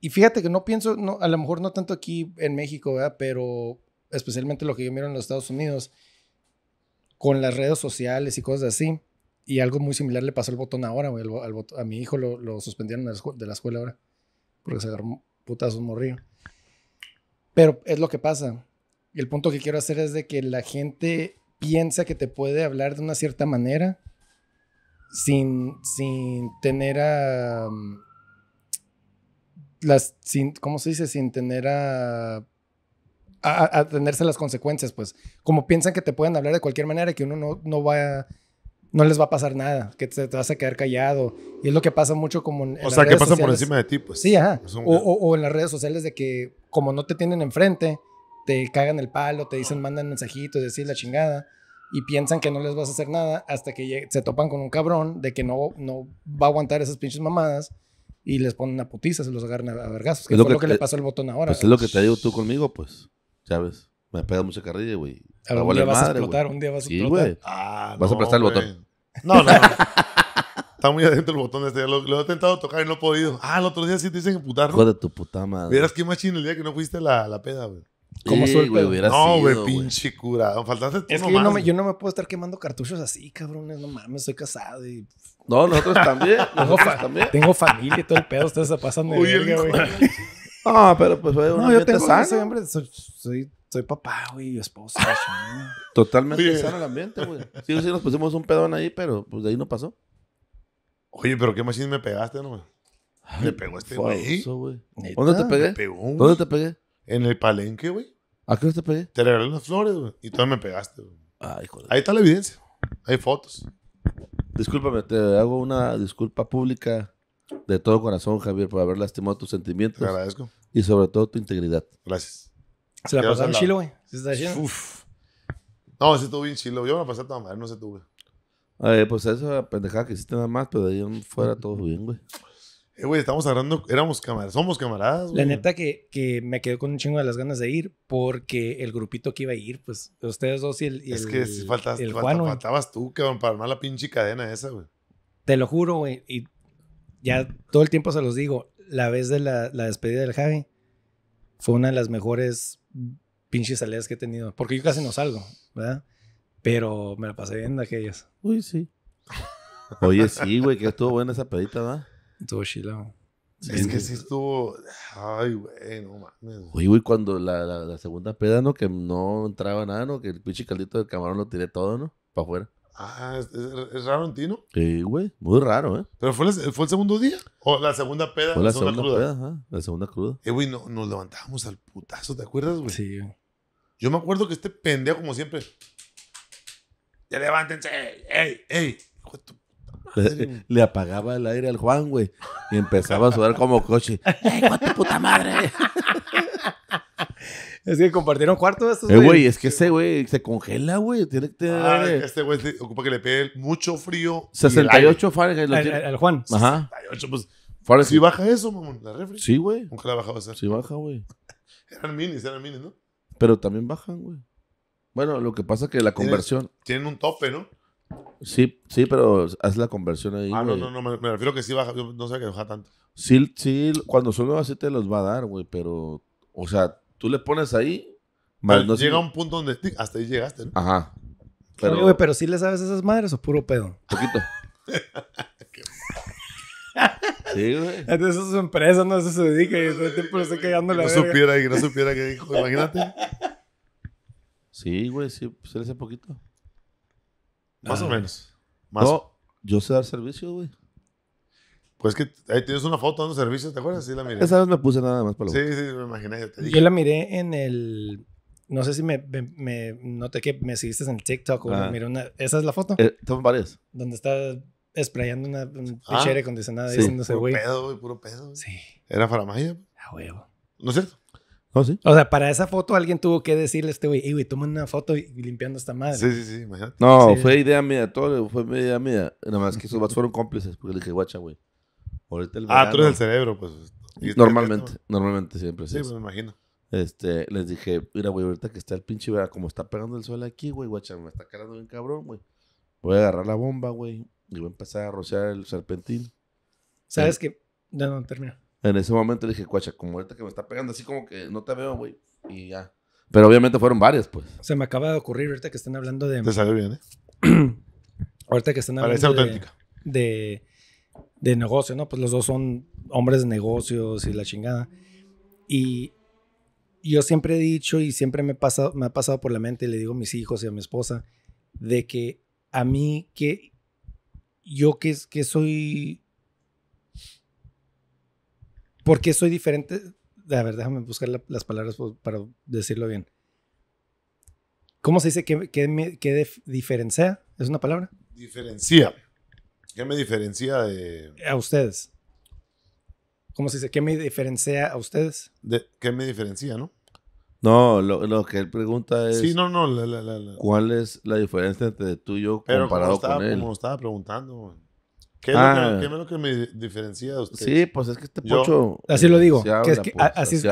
y fíjate que no pienso, no, a lo mejor no tanto aquí en México, ¿verdad? pero especialmente lo que yo miro en los Estados Unidos, con las redes sociales y cosas así. Y algo muy similar le pasó al botón ahora, Al, a mi hijo lo, suspendieron de la escuela ahora, porque se agarró putazos morrío. Pero es lo que pasa. Y el punto que quiero hacer es de que la gente piensa que te puede hablar de una cierta manera sin, sin tener a las, sin, ¿cómo se dice? Sin tener a, a, a tenerse las consecuencias, pues. Como piensan que te pueden hablar de cualquier manera, que uno no, no va a, no les va a pasar nada, que te, vas a quedar callado. Y es lo que pasa mucho como en, O sea, que pasan por encima de ti, pues. Sí, ajá. O, o, en las redes sociales de que como no te tienen enfrente, te cagan el palo, te dicen, mandan mensajitos, decir la chingada. Y piensan que no les vas a hacer nada hasta que se topan con un cabrón de que no, no va a aguantar esas pinches mamadas y les ponen una putiza, se los agarran a, a vergazos. es lo que, le pasó al botón ahora. Pues es lo que te digo tú conmigo, pues. ¿Sabes? Me pega mucha carrilla, güey. Un día vas a explotar, un día vas a sí, explotar. güey. Ah, vas a aplastar el botón. No, no. Está muy adentro el botón este. Lo, he intentado tocar y no he podido. Ah, el otro día sí te dicen emputar. Joder de tu puta madre. Verás qué machín el día que no fuiste a la, la peda, güey. Cómo sí, No, güey, pinche curado. Faltaste tú Es que yo, no me, puedo estar quemando cartuchos así, cabrones. No mames, soy casado y... No, nosotros también. Tengo, familia y todo el pedo. Ustedes se pasan de güey. Ah, pero pues No, yo tengo... sano. Soy, soy, papá, güey, esposa. Totalmente sano el ambiente, güey. Sí, sí, nos pusimos un pedón ahí, pero pues de ahí no pasó. Oye, pero qué machín me pegaste, no, güey. Me pegó este güey. güey. ¿Dónde te pegué? ¿Dónde te pegué? En el palenque, güey. ¿A qué hora te pegué? Te regalé unas flores, güey. Y tú me pegaste, güey. Ay, joder. Ahí está la evidencia. Hay fotos. Discúlpame, te hago una disculpa pública de todo corazón, Javier, por haber lastimado tus sentimientos. Te agradezco. Y sobre todo tu integridad. Gracias. Se la pasaron chilo, Chile, güey. Se está chilo. Uf. No, se estuvo bien chilo. Yo me la pasé toda madre, no se tuve. Eh, pues esa pendejada que hiciste nada más, pero de ahí fuera todo bien, güey. Eh, estamos hablando, éramos camaradas, somos camaradas, güey. La neta que, me quedé con un chingo de las ganas de ir porque el grupito que iba a ir, pues, ustedes dos y el. Y es que si faltabas tú, cabrón, para armar la pinche cadena esa, güey. Te lo juro, güey. Y ya todo el tiempo se los digo. La vez de la, la despedida del Javi fue una de las mejores pinches salidas que he tenido. Porque yo casi no salgo, ¿verdad? Pero me la pasé bien de aquellas. Uy, sí. Oye, sí, güey, que estuvo buena esa pedita, ¿verdad? Estuvo chilao. es que sí estuvo. Ay, güey, no mames. Oye, güey, cuando la, la, segunda peda, ¿no? Que no entraba nada, ¿no? Que el pinche caldito del camarón lo tiré todo, ¿no? Para afuera. Ah, ¿es, raro en ti, ¿no? Sí, güey, muy raro, ¿eh? ¿Pero fue, fue el segundo día? ¿O la segunda peda? Fue la, segunda, cruda? Peda, ajá, la segunda cruda. Eh, güey, no, nos levantábamos al putazo, ¿te acuerdas, güey? Sí, güey. Yo me acuerdo que este pendejo, como siempre. ¡Ya levántense! ¡Ey, ey! Hijo de tu le, apagaba el aire al Juan, güey. Y empezaba a sudar como coche. ¡Ey, cuánta puta madre! Es que compartieron cuarto estos, eh, güey. güey, es que ese güey se congela, güey. Tiene que ah, Este güey ocupa que le pegue mucho frío. 68 Fahrenheit. Al, Juan. Ajá. 68, pues. Fahrenheit. Si baja eso, mamón, la refri. Sí, güey. Nunca la bajaba a Sí baja, güey. eran minis, eran minis, ¿no? Pero también bajan, güey. Bueno, lo que pasa es que la conversión... tienen un tope, ¿no? Sí, sí, pero haz la conversión ahí. Ah, no, no, no, me, refiero que sí baja, no sé que baja tanto. Sí, sí, cuando solo así te los va a dar, güey, pero, o sea, tú le pones ahí. pero no llega un punto donde hasta ahí llegaste, ¿no? Ajá. Pero, güey, pero sí le sabes a esas madres o puro pedo. Poquito. Sí, güey. Entonces es su empresa, no eso se dedica y todo el tiempo le la no supiera, que no supiera que dijo, imagínate. Sí, güey, sí, se pues, le hace poquito. Más o ah. menos. No, yo sé dar servicio, güey. Pues que ahí tienes una foto dando servicio, ¿te acuerdas? Sí, la miré. Esa vez me puse nada más para Sí, sí, me imaginé, yo te dije. Yo la miré en el. No sé si me, me, noté que me seguiste en el TikTok o ah. miré una. ¿Esa es la foto? Eh, varias. Donde está sprayando una un ah. acondicionada sí. diciéndose, güey. Puro pedo, güey, puro pedo. Sí. Era Faramaya. A huevo. ¿No es cierto? ¿Oh, o sea, para esa foto alguien tuvo que decirle a este güey, güey, toma una foto y, limpiando esta madre. Sí, sí, sí, imagínate. No, fue idea mía, todo fue idea mía. Nada más que esos vatos fueron cómplices, porque le dije, guacha, güey. Ahorita el Ah, tú eres el cerebro, pues. Normalmente, normalmente siempre. Sí, sí pues me imagino. Este, les dije, mira, güey, ahorita que está el pinche verá como está pegando el suelo aquí, güey, guacha, me está cargando bien cabrón, güey. Voy a agarrar la bomba, güey, y voy a empezar a rociar el serpentín. ¿Sabes eh. qué? que No, no, termina. En ese momento dije, cuacha, como ahorita que me está pegando así como que no te veo, güey. Y ya. Pero obviamente fueron varias, pues. Se me acaba de ocurrir ahorita que están hablando de... Te sale bien, ¿eh? ahorita que están hablando Parece auténtica. de, de, negocio, ¿no? Pues los dos son hombres de negocios y la chingada. Y yo siempre he dicho y siempre me, me ha pasado por la mente, y le digo a mis hijos y a mi esposa, de que a mí que yo que soy ¿Por qué soy diferente. A ver, déjame buscar las palabras para decirlo bien. ¿Cómo se dice ¿Qué me, diferencia? ¿Es una palabra? Diferencia. ¿Qué me diferencia de...? A ustedes. ¿Cómo se dice? ¿Qué me diferencia a ustedes? ¿Qué me diferencia, no? No, lo, que él pregunta es... Sí, no, no. ¿Cuál es la diferencia entre tú y yo Pero comparado con él? como estaba preguntando... Ah. ¿Qué es, lo que, me diferencia de usted? Sí, pues es que este pocho. así lo digo. es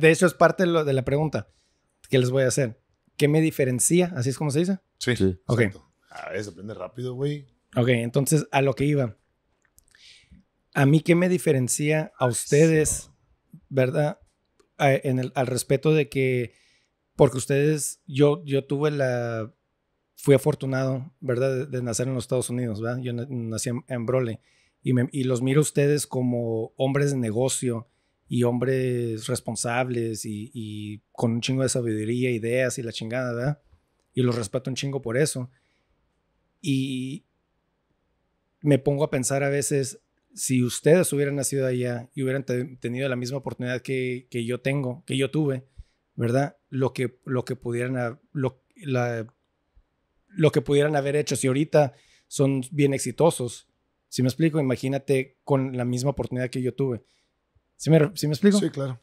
De hecho, es parte de, la pregunta que les voy a hacer. ¿Qué me diferencia? ¿Así es como se dice? Sí. sí. Ok. A ver, se aprende rápido, güey. Ok, entonces a lo que iba. A mí, ¿qué me diferencia a ustedes, verdad? al respeto de que, porque ustedes, yo, yo tuve la fui afortunado, ¿verdad?, de, nacer en los Estados Unidos, ¿verdad? Yo nací en, Broly. y, los miro ustedes como hombres de negocio y hombres responsables y, con un chingo de sabiduría, ideas y la chingada, ¿verdad? Y los respeto un chingo por eso. Y me pongo a pensar a veces, si ustedes hubieran nacido allá y hubieran tenido la misma oportunidad que, yo tengo, que yo tuve, ¿verdad? Lo que, lo que pudieran, lo, lo que pudieran haber hecho si ahorita son bien exitosos. Si me explico, imagínate con la misma oportunidad que yo tuve. ¿Sí me, ¿sí me explico? Sí, claro.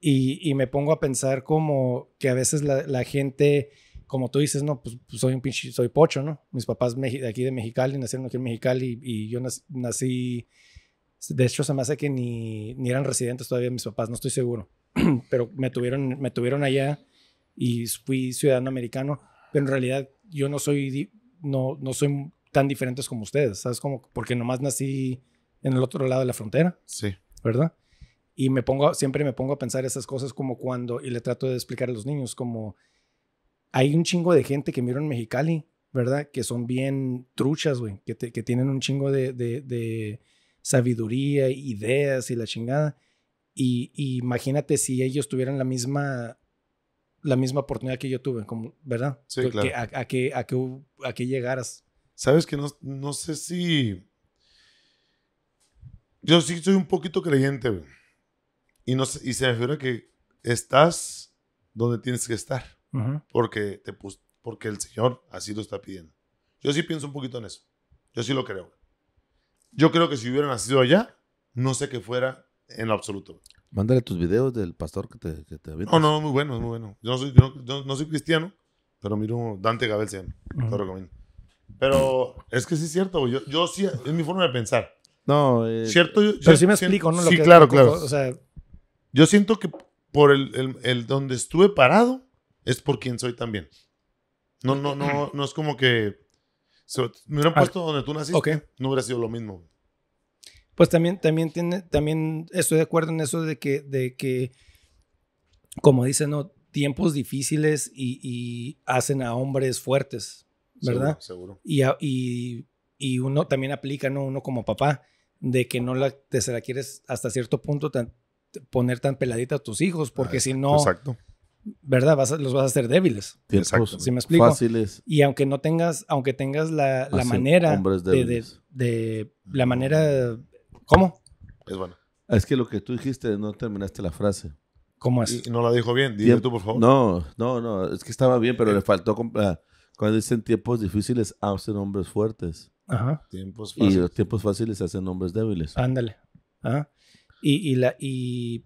Y, y, me pongo a pensar como que a veces la, la gente, como tú dices, no, pues, pues soy un pinche, soy pocho, ¿no? Mis papás de aquí de Mexicali, nacieron aquí en Mexicali y, y yo nací, de hecho se me hace que ni, ni eran residentes todavía mis papás, no estoy seguro, pero me tuvieron, me tuvieron allá y fui ciudadano americano pero en realidad yo no soy, no, no soy tan diferentes como ustedes, ¿sabes? Como porque nomás nací en el otro lado de la frontera. Sí. ¿Verdad? Y me pongo, siempre me pongo a pensar esas cosas como cuando, y le trato de explicar a los niños, como hay un chingo de gente que miro en Mexicali, ¿verdad? Que son bien truchas, güey, que, tienen un chingo de, de, sabiduría, ideas y la chingada. Y, y imagínate si ellos tuvieran la misma la misma oportunidad que yo tuve, ¿verdad? Sí, claro. a, que, a, que, que llegaras. Sabes que no, sé si... Yo sí soy un poquito creyente, Y, no, y se me figura que estás donde tienes que estar. porque, te, porque el Señor así lo está pidiendo. Yo sí pienso un poquito en eso. Yo sí lo creo. Yo creo que si hubiera nacido allá, no sé qué fuera en lo absoluto. Mándale tus videos del pastor que te, que te No, no, muy bueno, muy bueno. Yo no soy, cristiano, pero miro Dante Gabel se llama. recomiendo. Pero es que sí es cierto, yo, yo sí, es mi forma de pensar. No, eh, cierto. pero sí me explico, ¿no? sí, claro, claro. O sea, yo siento que por el, el, donde estuve parado es por quien soy también. No, no, no, no es como que. me hubieran puesto donde tú naciste, okay. no hubiera sido lo mismo pues también, también, tiene, también estoy de acuerdo en eso de que, de que como dicen, ¿no? tiempos difíciles y, hacen a hombres fuertes, ¿verdad? Seguro. Y, y, uno también aplica, ¿no? Uno como papá, de que no la, te se la quieres hasta cierto punto poner tan peladita a tus hijos, ah, porque si no... ¿verdad? Vas los vas a hacer débiles. Exacto. me explico? Fáciles. Y aunque no tengas, aunque tengas la, manera de, de, la mm. manera ¿Cómo? Es bueno. Es que lo que tú dijiste, no terminaste la frase. ¿Cómo es? no la dijo bien, dime tú, por favor. No, no, no, es que estaba bien, pero le faltó. Ah, cuando dicen tiempos difíciles, ah, hacen hombres fuertes. Ajá. Tiempos Y los tiempos fáciles hacen hombres débiles. Ándale. Ah. Y, y, la, y,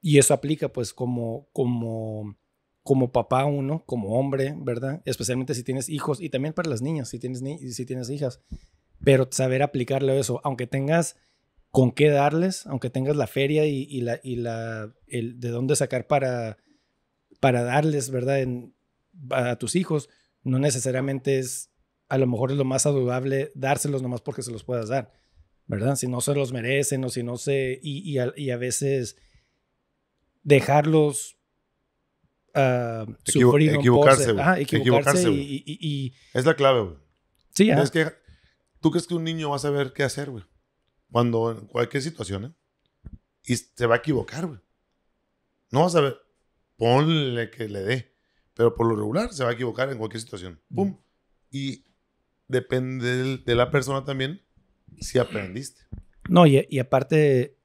y eso aplica, pues, como, como, como papá uno, como hombre, ¿verdad? Especialmente si tienes hijos y también para las niñas, si tienes, ni si tienes hijas. Pero saber aplicarle eso, aunque tengas con qué darles, aunque tengas la feria y, la, y la el, de dónde sacar para, para darles, ¿verdad? a tus hijos, no necesariamente es, a lo mejor es lo más saludable dárselos nomás porque se los puedas dar, ¿verdad? Si no se los merecen o si no se, y, y, a, veces dejarlos ah, sufrir equivocarse, equivocarse, equivocarse y, y, Es la clave, güey. Sí, ¿Tú crees que un niño va a saber qué hacer, güey? Cuando en cualquier situación, ¿eh? Y se va a equivocar, No vas a ver. Ponle que le dé. Pero por lo regular se va a equivocar en cualquier situación. ¡Pum! Y depende de la persona también si aprendiste. No, y, aparte,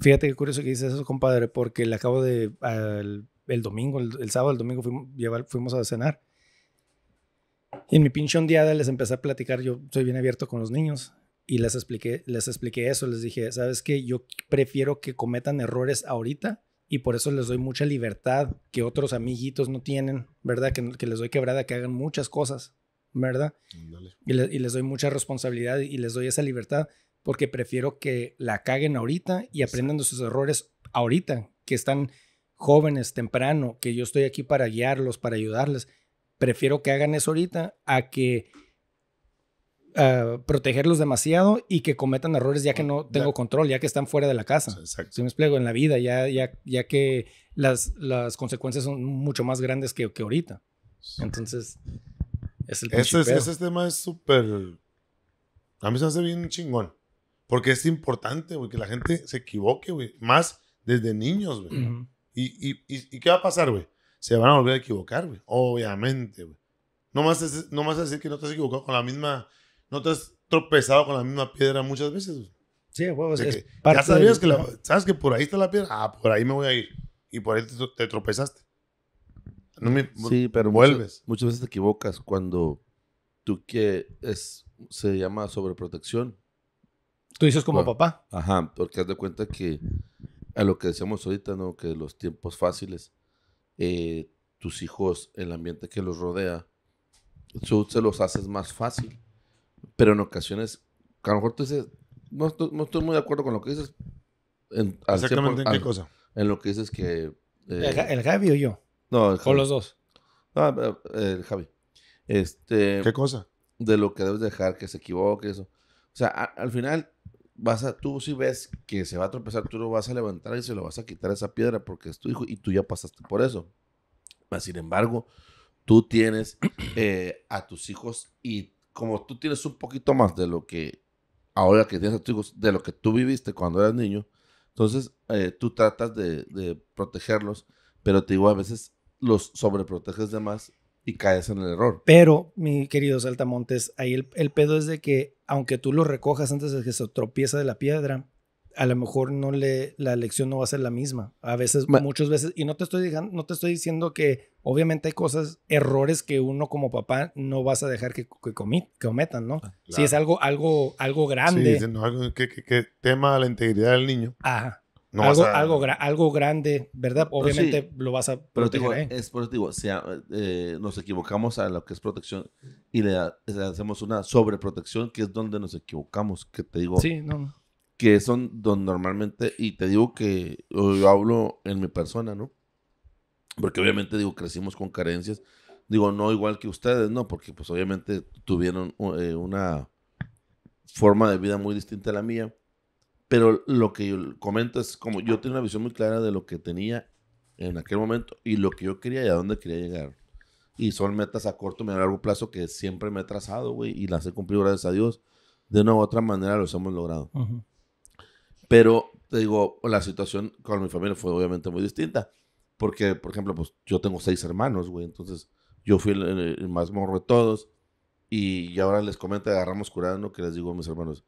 fíjate qué curioso que dices eso, compadre, porque le acabo de. el domingo, el, sábado, el domingo fuimos, a cenar. Y en mi pinche ondiada les empecé a platicar, yo soy bien abierto con los niños y les expliqué, les expliqué eso, les dije, ¿sabes que Yo prefiero que cometan errores ahorita y por eso les doy mucha libertad que otros amiguitos no tienen, ¿verdad? Que, les doy quebrada, que hagan muchas cosas, ¿verdad? Y, y, les doy mucha responsabilidad y les doy esa libertad porque prefiero que la caguen ahorita y aprendan de sus errores ahorita, que están jóvenes, temprano, que yo estoy aquí para guiarlos, para ayudarles. Prefiero que hagan eso ahorita a que eh, protegerlos demasiado y que cometan errores ya que mm, no tengo control, ya que están fuera de la casa. Exacto. Si me explico, en la vida, ya, ya, ya que las, las consecuencias son mucho más grandes que, que ahorita. Entonces, es el es, Ese tema es súper... A mí se me hace bien chingón. Porque es importante, güey, que la gente se equivoque, güey. Más desde niños, güey. y, y, y, qué va a pasar, güey? Se van a volver a equivocar, güey. Obviamente, güey. No más, no más decir que no te has equivocado con la misma ¿No te has tropezado con la misma piedra muchas veces? Sí, huevos. sabías que, sabes que por ahí está la piedra. Ah, por ahí me voy a ir. Y por ahí te, tropezaste. sí, pero vuelves. Muchas, veces te equivocas cuando tú que es, se llama sobreprotección. Tú dices como papá. Ajá, porque haz de cuenta que a lo que decíamos ahorita, ¿no? Que los tiempos fáciles, eh, tus hijos, el ambiente que los rodea, tú se los haces más fácil pero en ocasiones, a lo mejor tú dices, no, estoy, muy de acuerdo con lo que dices. Exactamente, ¿en qué cosa? En lo que dices que... Eh, ¿El, Javi o yo? No, el Javi. ¿O los dos? No, eh, el Javi. Este, ¿Qué cosa? De lo que debes dejar, que se equivoque, eso. O sea, al final, vas a, tú si ves que se va a tropezar, tú lo vas a levantar y se lo vas a quitar esa piedra porque es tu hijo y tú ya pasaste por eso. sin embargo, tú tienes eh, a tus hijos y como tú tienes un poquito más de lo que ahora que tienes a tus hijos, de lo que tú viviste cuando eras niño, entonces eh, tú tratas de, protegerlos, pero te digo, a veces los sobreproteges de más y caes en el error. Pero, mi querido Saltamontes, ahí el, el pedo es de que aunque tú los recojas antes de que se tropieza de la piedra, a lo mejor no le, la elección no va a ser la misma. A veces, muchas veces, y no te estoy no te estoy diciendo que obviamente hay cosas, errores que uno como papá no vas a dejar que, que cometan, ¿no? Ah, si es algo, algo, algo grande. Sí, que, tema la integridad del niño. Ajá. algo, algo, grande, ¿verdad? Obviamente lo vas a proteger. Pero es por digo, o eh, nos equivocamos a lo que es protección y le, hacemos una sobreprotección, que es donde nos equivocamos, que te digo. Sí, no que son donde normalmente, y te digo que yo hablo en mi persona, ¿no? Porque obviamente digo, crecimos con carencias. Digo, no igual que ustedes, ¿no? Porque pues obviamente tuvieron eh, una forma de vida muy distinta a la mía. Pero lo que comento es como yo tenía una visión muy clara de lo que tenía en aquel momento y lo que yo quería y a dónde quería llegar. Y son metas a corto, medio, largo plazo que siempre me he trazado, güey, y las he cumplido, gracias a Dios. De una u otra manera los hemos logrado. Ajá. Pero, te digo, la situación con mi familia fue obviamente muy distinta. Porque, por ejemplo, pues yo tengo seis hermanos, güey. Entonces, yo fui el, más morro de todos. Y, ahora les comento, agarramos curando, que les digo a mis hermanos.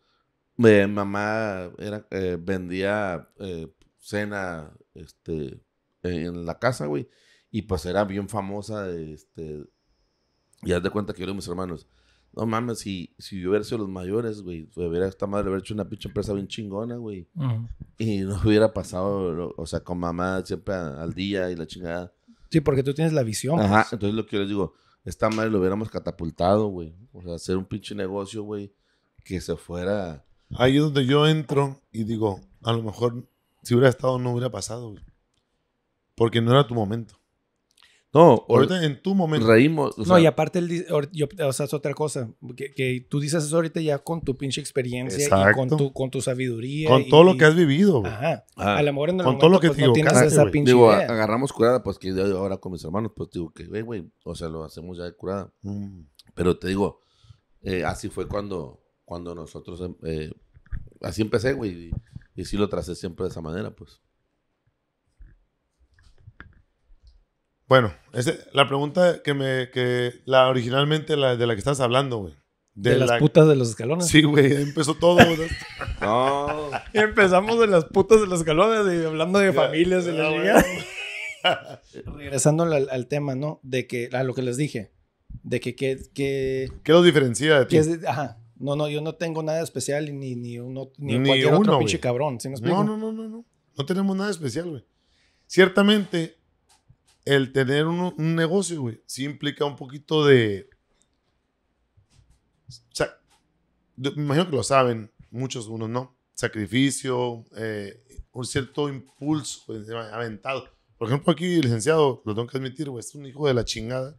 Mi mamá era, eh, vendía eh, cena este, en la casa, güey. Y pues era bien famosa. Este, y haz de cuenta que yo y mis hermanos no mames, si, si yo hubiera sido los mayores, güey, hubiera esta madre hubiera hecho una pinche empresa bien chingona, güey. Y no hubiera pasado, o sea, con mamá siempre al día y la chingada. Sí, porque tú tienes la visión. Ajá, pues. entonces lo que yo les digo, esta madre lo hubiéramos catapultado, güey. O sea, hacer un pinche negocio, güey, que se fuera. Ahí es donde yo entro y digo, a lo mejor si hubiera estado no hubiera pasado, güey. Porque no era tu momento. No, ahorita en tu momento. Reímos. no, y aparte, el, o sea, es otra cosa. Que, tú dices eso ahorita ya con tu pinche experiencia y con tu, con tu sabiduría. Con todo lo que has vivido. Ajá. Ah. a mejor con todo lo que pues, te esa Digo, agarramos curada, pues que ahora con mis hermanos, pues digo que, güey, güey, o sea, lo hacemos ya de curada. Mm. Pero te digo, eh, así fue cuando, cuando nosotros, em, eh, así empecé, güey. Y, y sí lo tracé siempre de esa manera, pues. Bueno, la pregunta que me. Que la originalmente la, de la que estás hablando, güey. De, las putas de los escalones. Sí, güey, empezó todo. no. Empezamos de las putas de los escalones y hablando de familias. y Regresando al, tema, ¿no? De que, a lo que les dije. De que. qué ¿Qué los diferencia de ti? ajá. No, no, yo no tengo nada especial ni, ni, uno, ni, cualquier otro pinche cabrón. no, no, no, no, no. No tenemos nada especial, güey. Ciertamente, el tener un, negocio, güey, sí implica un poquito de... O sea, me imagino que lo saben, muchos, unos no. Sacrificio, eh, un cierto impulso aventado. Por ejemplo, aquí, licenciado, lo tengo que admitir, güey, es un hijo de la chingada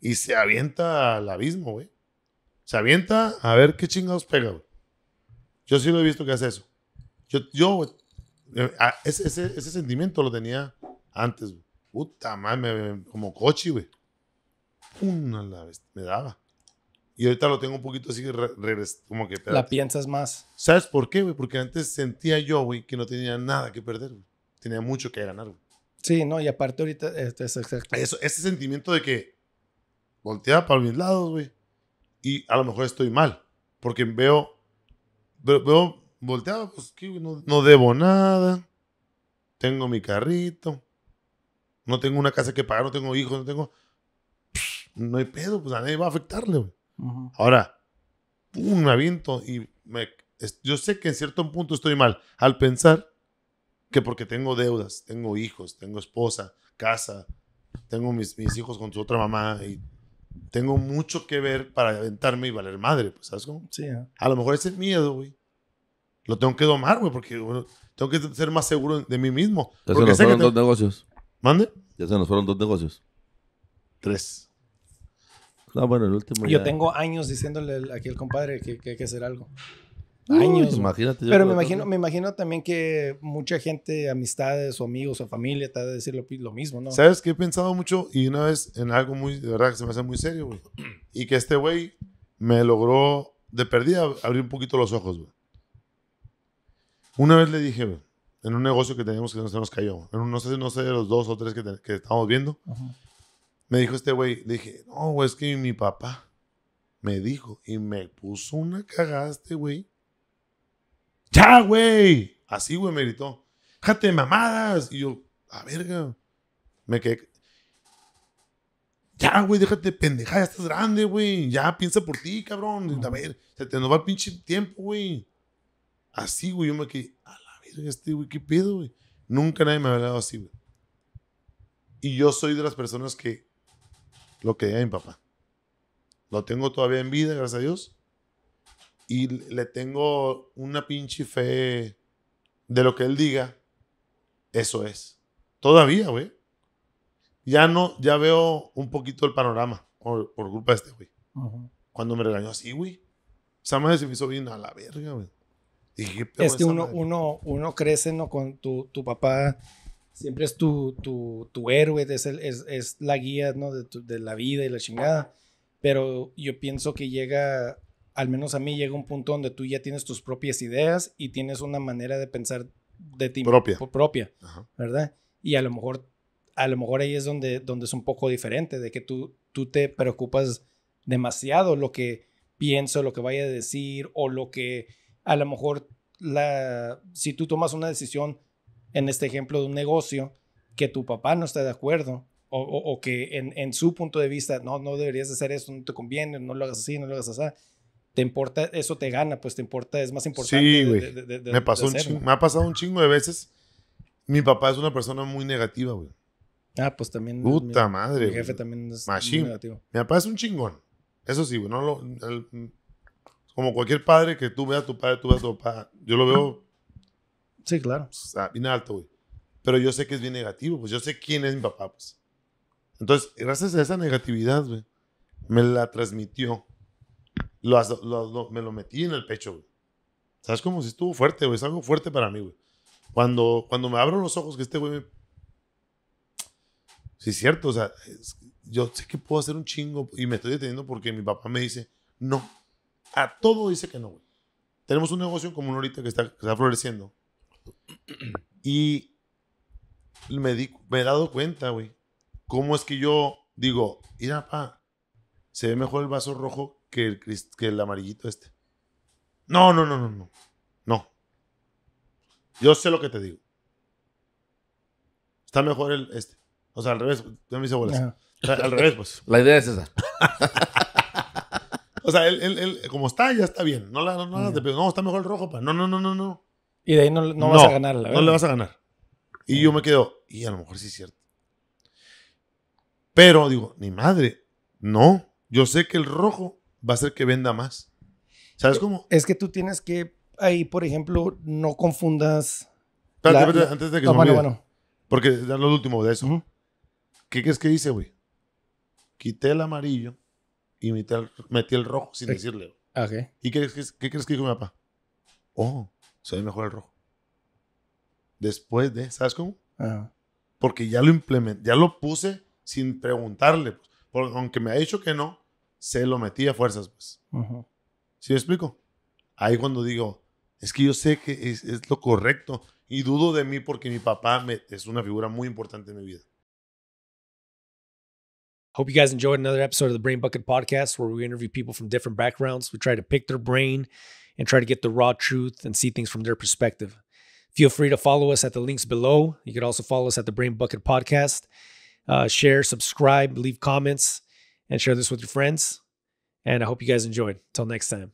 y se avienta al abismo, güey. Se avienta a ver qué chingados pega, güey. Yo sí lo he visto que hace eso. Yo, yo güey, eh, ese, ese, sentimiento lo tenía antes, güey. Puta madre, como coche, güey. Una la vez, me daba. Y ahorita lo tengo un poquito así, como que... La piensas más. ¿Sabes por qué, güey? Porque antes sentía yo, güey, que no tenía nada que perder, Tenía mucho que ganar, güey. Sí, no, y aparte ahorita... Este, ese sentimiento de que volteaba para mis lados, güey. Y a lo mejor estoy mal. Porque veo... Veo, volteado volteaba, pues, que no, no debo nada. Tengo mi carrito no tengo una casa que pagar, no tengo hijos, no tengo. no hay pedo, pues a nadie va a afectarle, güey. Ahora, pum, me aviento y me, yo sé que en cierto punto estoy mal al pensar que porque tengo deudas, tengo hijos, tengo esposa, casa, tengo mis, mis hijos con su otra mamá y tengo mucho que ver para aventarme y valer madre, pues, ¿sabes cómo? Sí. ¿eh? A lo mejor ese miedo, güey, lo tengo que domar, güey, porque tengo que ser más seguro de mí mismo. porque sé que negocios. ¿Mande? Ya se nos fueron dos negocios. Tres. Ah, bueno, el último. Yo tengo años diciéndole aquí al compadre que, hay que hacer algo. Años. Imagínate. Pero me imagino, me imagino también que mucha gente, amistades o amigos o familia, ha de decir lo, mismo, ¿no? ¿Sabes qué he pensado mucho? Y una vez en algo muy, de verdad, que se me hace muy serio, güey. Y que este güey me logró, de perdida, abrir un poquito los ojos, güey. Una vez le dije, güey, en un negocio que teníamos que se nos cayó, en no sé, no sé, de los dos o tres que, estábamos viendo, me dijo este güey, le dije, no, güey, es que mi papá me dijo y me puso una cagada este güey. ¡Ya, güey! Así, güey, me gritó, ¡jate mamadas! Y yo, a verga, me quedé. Ya, güey, déjate pendeja, ya estás grande, güey. Ya piensa por ti, cabrón. A ver, se te nos va el pinche tiempo, güey. Así, güey, yo me quedé, este güey, ¿qué güey? Nunca nadie me ha hablado así, güey. Y yo soy de las personas que lo que a mi papá. Lo tengo todavía en vida, gracias a Dios. Y le tengo una pinche fe de lo que él diga. Eso es. Todavía, güey. Ya no, ya veo un poquito el panorama por, culpa de este güey. Cuando me regañó así, güey. O se me hizo bien a la verga, güey este uno, uno, uno crece con tu, papá, siempre es tu, tu, héroe, es, es, la guía de, la vida y la chingada. Pero yo pienso que llega, al menos a mí, llega un punto donde tú ya tienes tus propias ideas y tienes una manera de pensar de ti propia, ¿verdad? Y a lo mejor, a lo mejor ahí es donde, donde es un poco diferente, de que tú, tú te preocupas demasiado lo que pienso, lo que vaya a decir o lo que a lo mejor la, si tú tomas una decisión, en este ejemplo de un negocio, que tu papá no está de acuerdo o, que en, su punto de vista, no, no deberías hacer eso, no te conviene, no lo hagas así, no lo hagas así. Te importa, eso te gana, pues te importa, es más importante. Sí, güey. me, me ha pasado un chingo de veces. Mi papá es una persona muy negativa, güey. Ah, pues también. Puta madre. Mi jefe también es Mi papá es un chingón. Eso sí, güey. No lo, como cualquier padre que tú veas a tu padre, tú veas a tu papá. Yo lo veo. Sí, claro. O sea, bien alto, güey. Pero yo sé que es bien negativo, pues yo sé quién es mi papá, pues. Entonces, gracias a esa negatividad, güey, me la transmitió. me lo metí en el pecho, güey. ¿Sabes como Si estuvo fuerte, güey. Es algo fuerte para mí, güey. Cuando, cuando me abro los ojos que este güey Sí, es cierto. O sea, yo sé que puedo hacer un chingo y me estoy deteniendo porque mi papá me dice, no, a todo dice que no, güey. Tenemos un negocio en común ahorita que está, floreciendo. Y me, he dado cuenta, güey, cómo es que yo digo, mira, pa, se ve mejor el vaso rojo que el, amarillito este. No, no, no, no, no. No. Yo sé lo que te digo. Está mejor el este. O sea, al revés, Yo me hice bolas. al revés, pues. La idea es esa. O sea, como está, ya está bien. No, la, no, no está mejor el rojo. No, no, no, no, no. Y de ahí no, no vas a ganar. La no le vas a ganar. Y yo me quedo, y a lo mejor sí es cierto. Pero digo, ni madre, no. Yo sé que el rojo va a ser que venda más. ¿Sabes eh, cómo? Es que tú tienes que, ahí, por ejemplo, no confundas. antes de que bueno, Porque es lo último de eso. ¿Qué crees que dice, güey? Quité el amarillo y metí el, metí el rojo sin decirle. Ah, ¿Y qué, crees que dijo mi papá? Oh, se mejor el rojo. Después de, ¿sabes cómo? Porque ya lo implementé, ya lo puse sin preguntarle. Pues. aunque me ha dicho que no, se lo metí a fuerzas. Pues. ¿Sí me explico? Ahí cuando digo, es que yo sé que es, es, lo correcto y dudo de mí porque mi papá me, es una figura muy importante en mi vida. Hope you guys enjoyed another episode of the Brain Bucket Podcast where we interview people from different backgrounds. We try to pick their brain and try to get the raw truth and see things from their perspective. Feel free to follow us at the links below. You can also follow us at the Brain Bucket Podcast. Uh, share, subscribe, leave comments, and share this with your friends. And I hope you guys enjoyed. Until next time.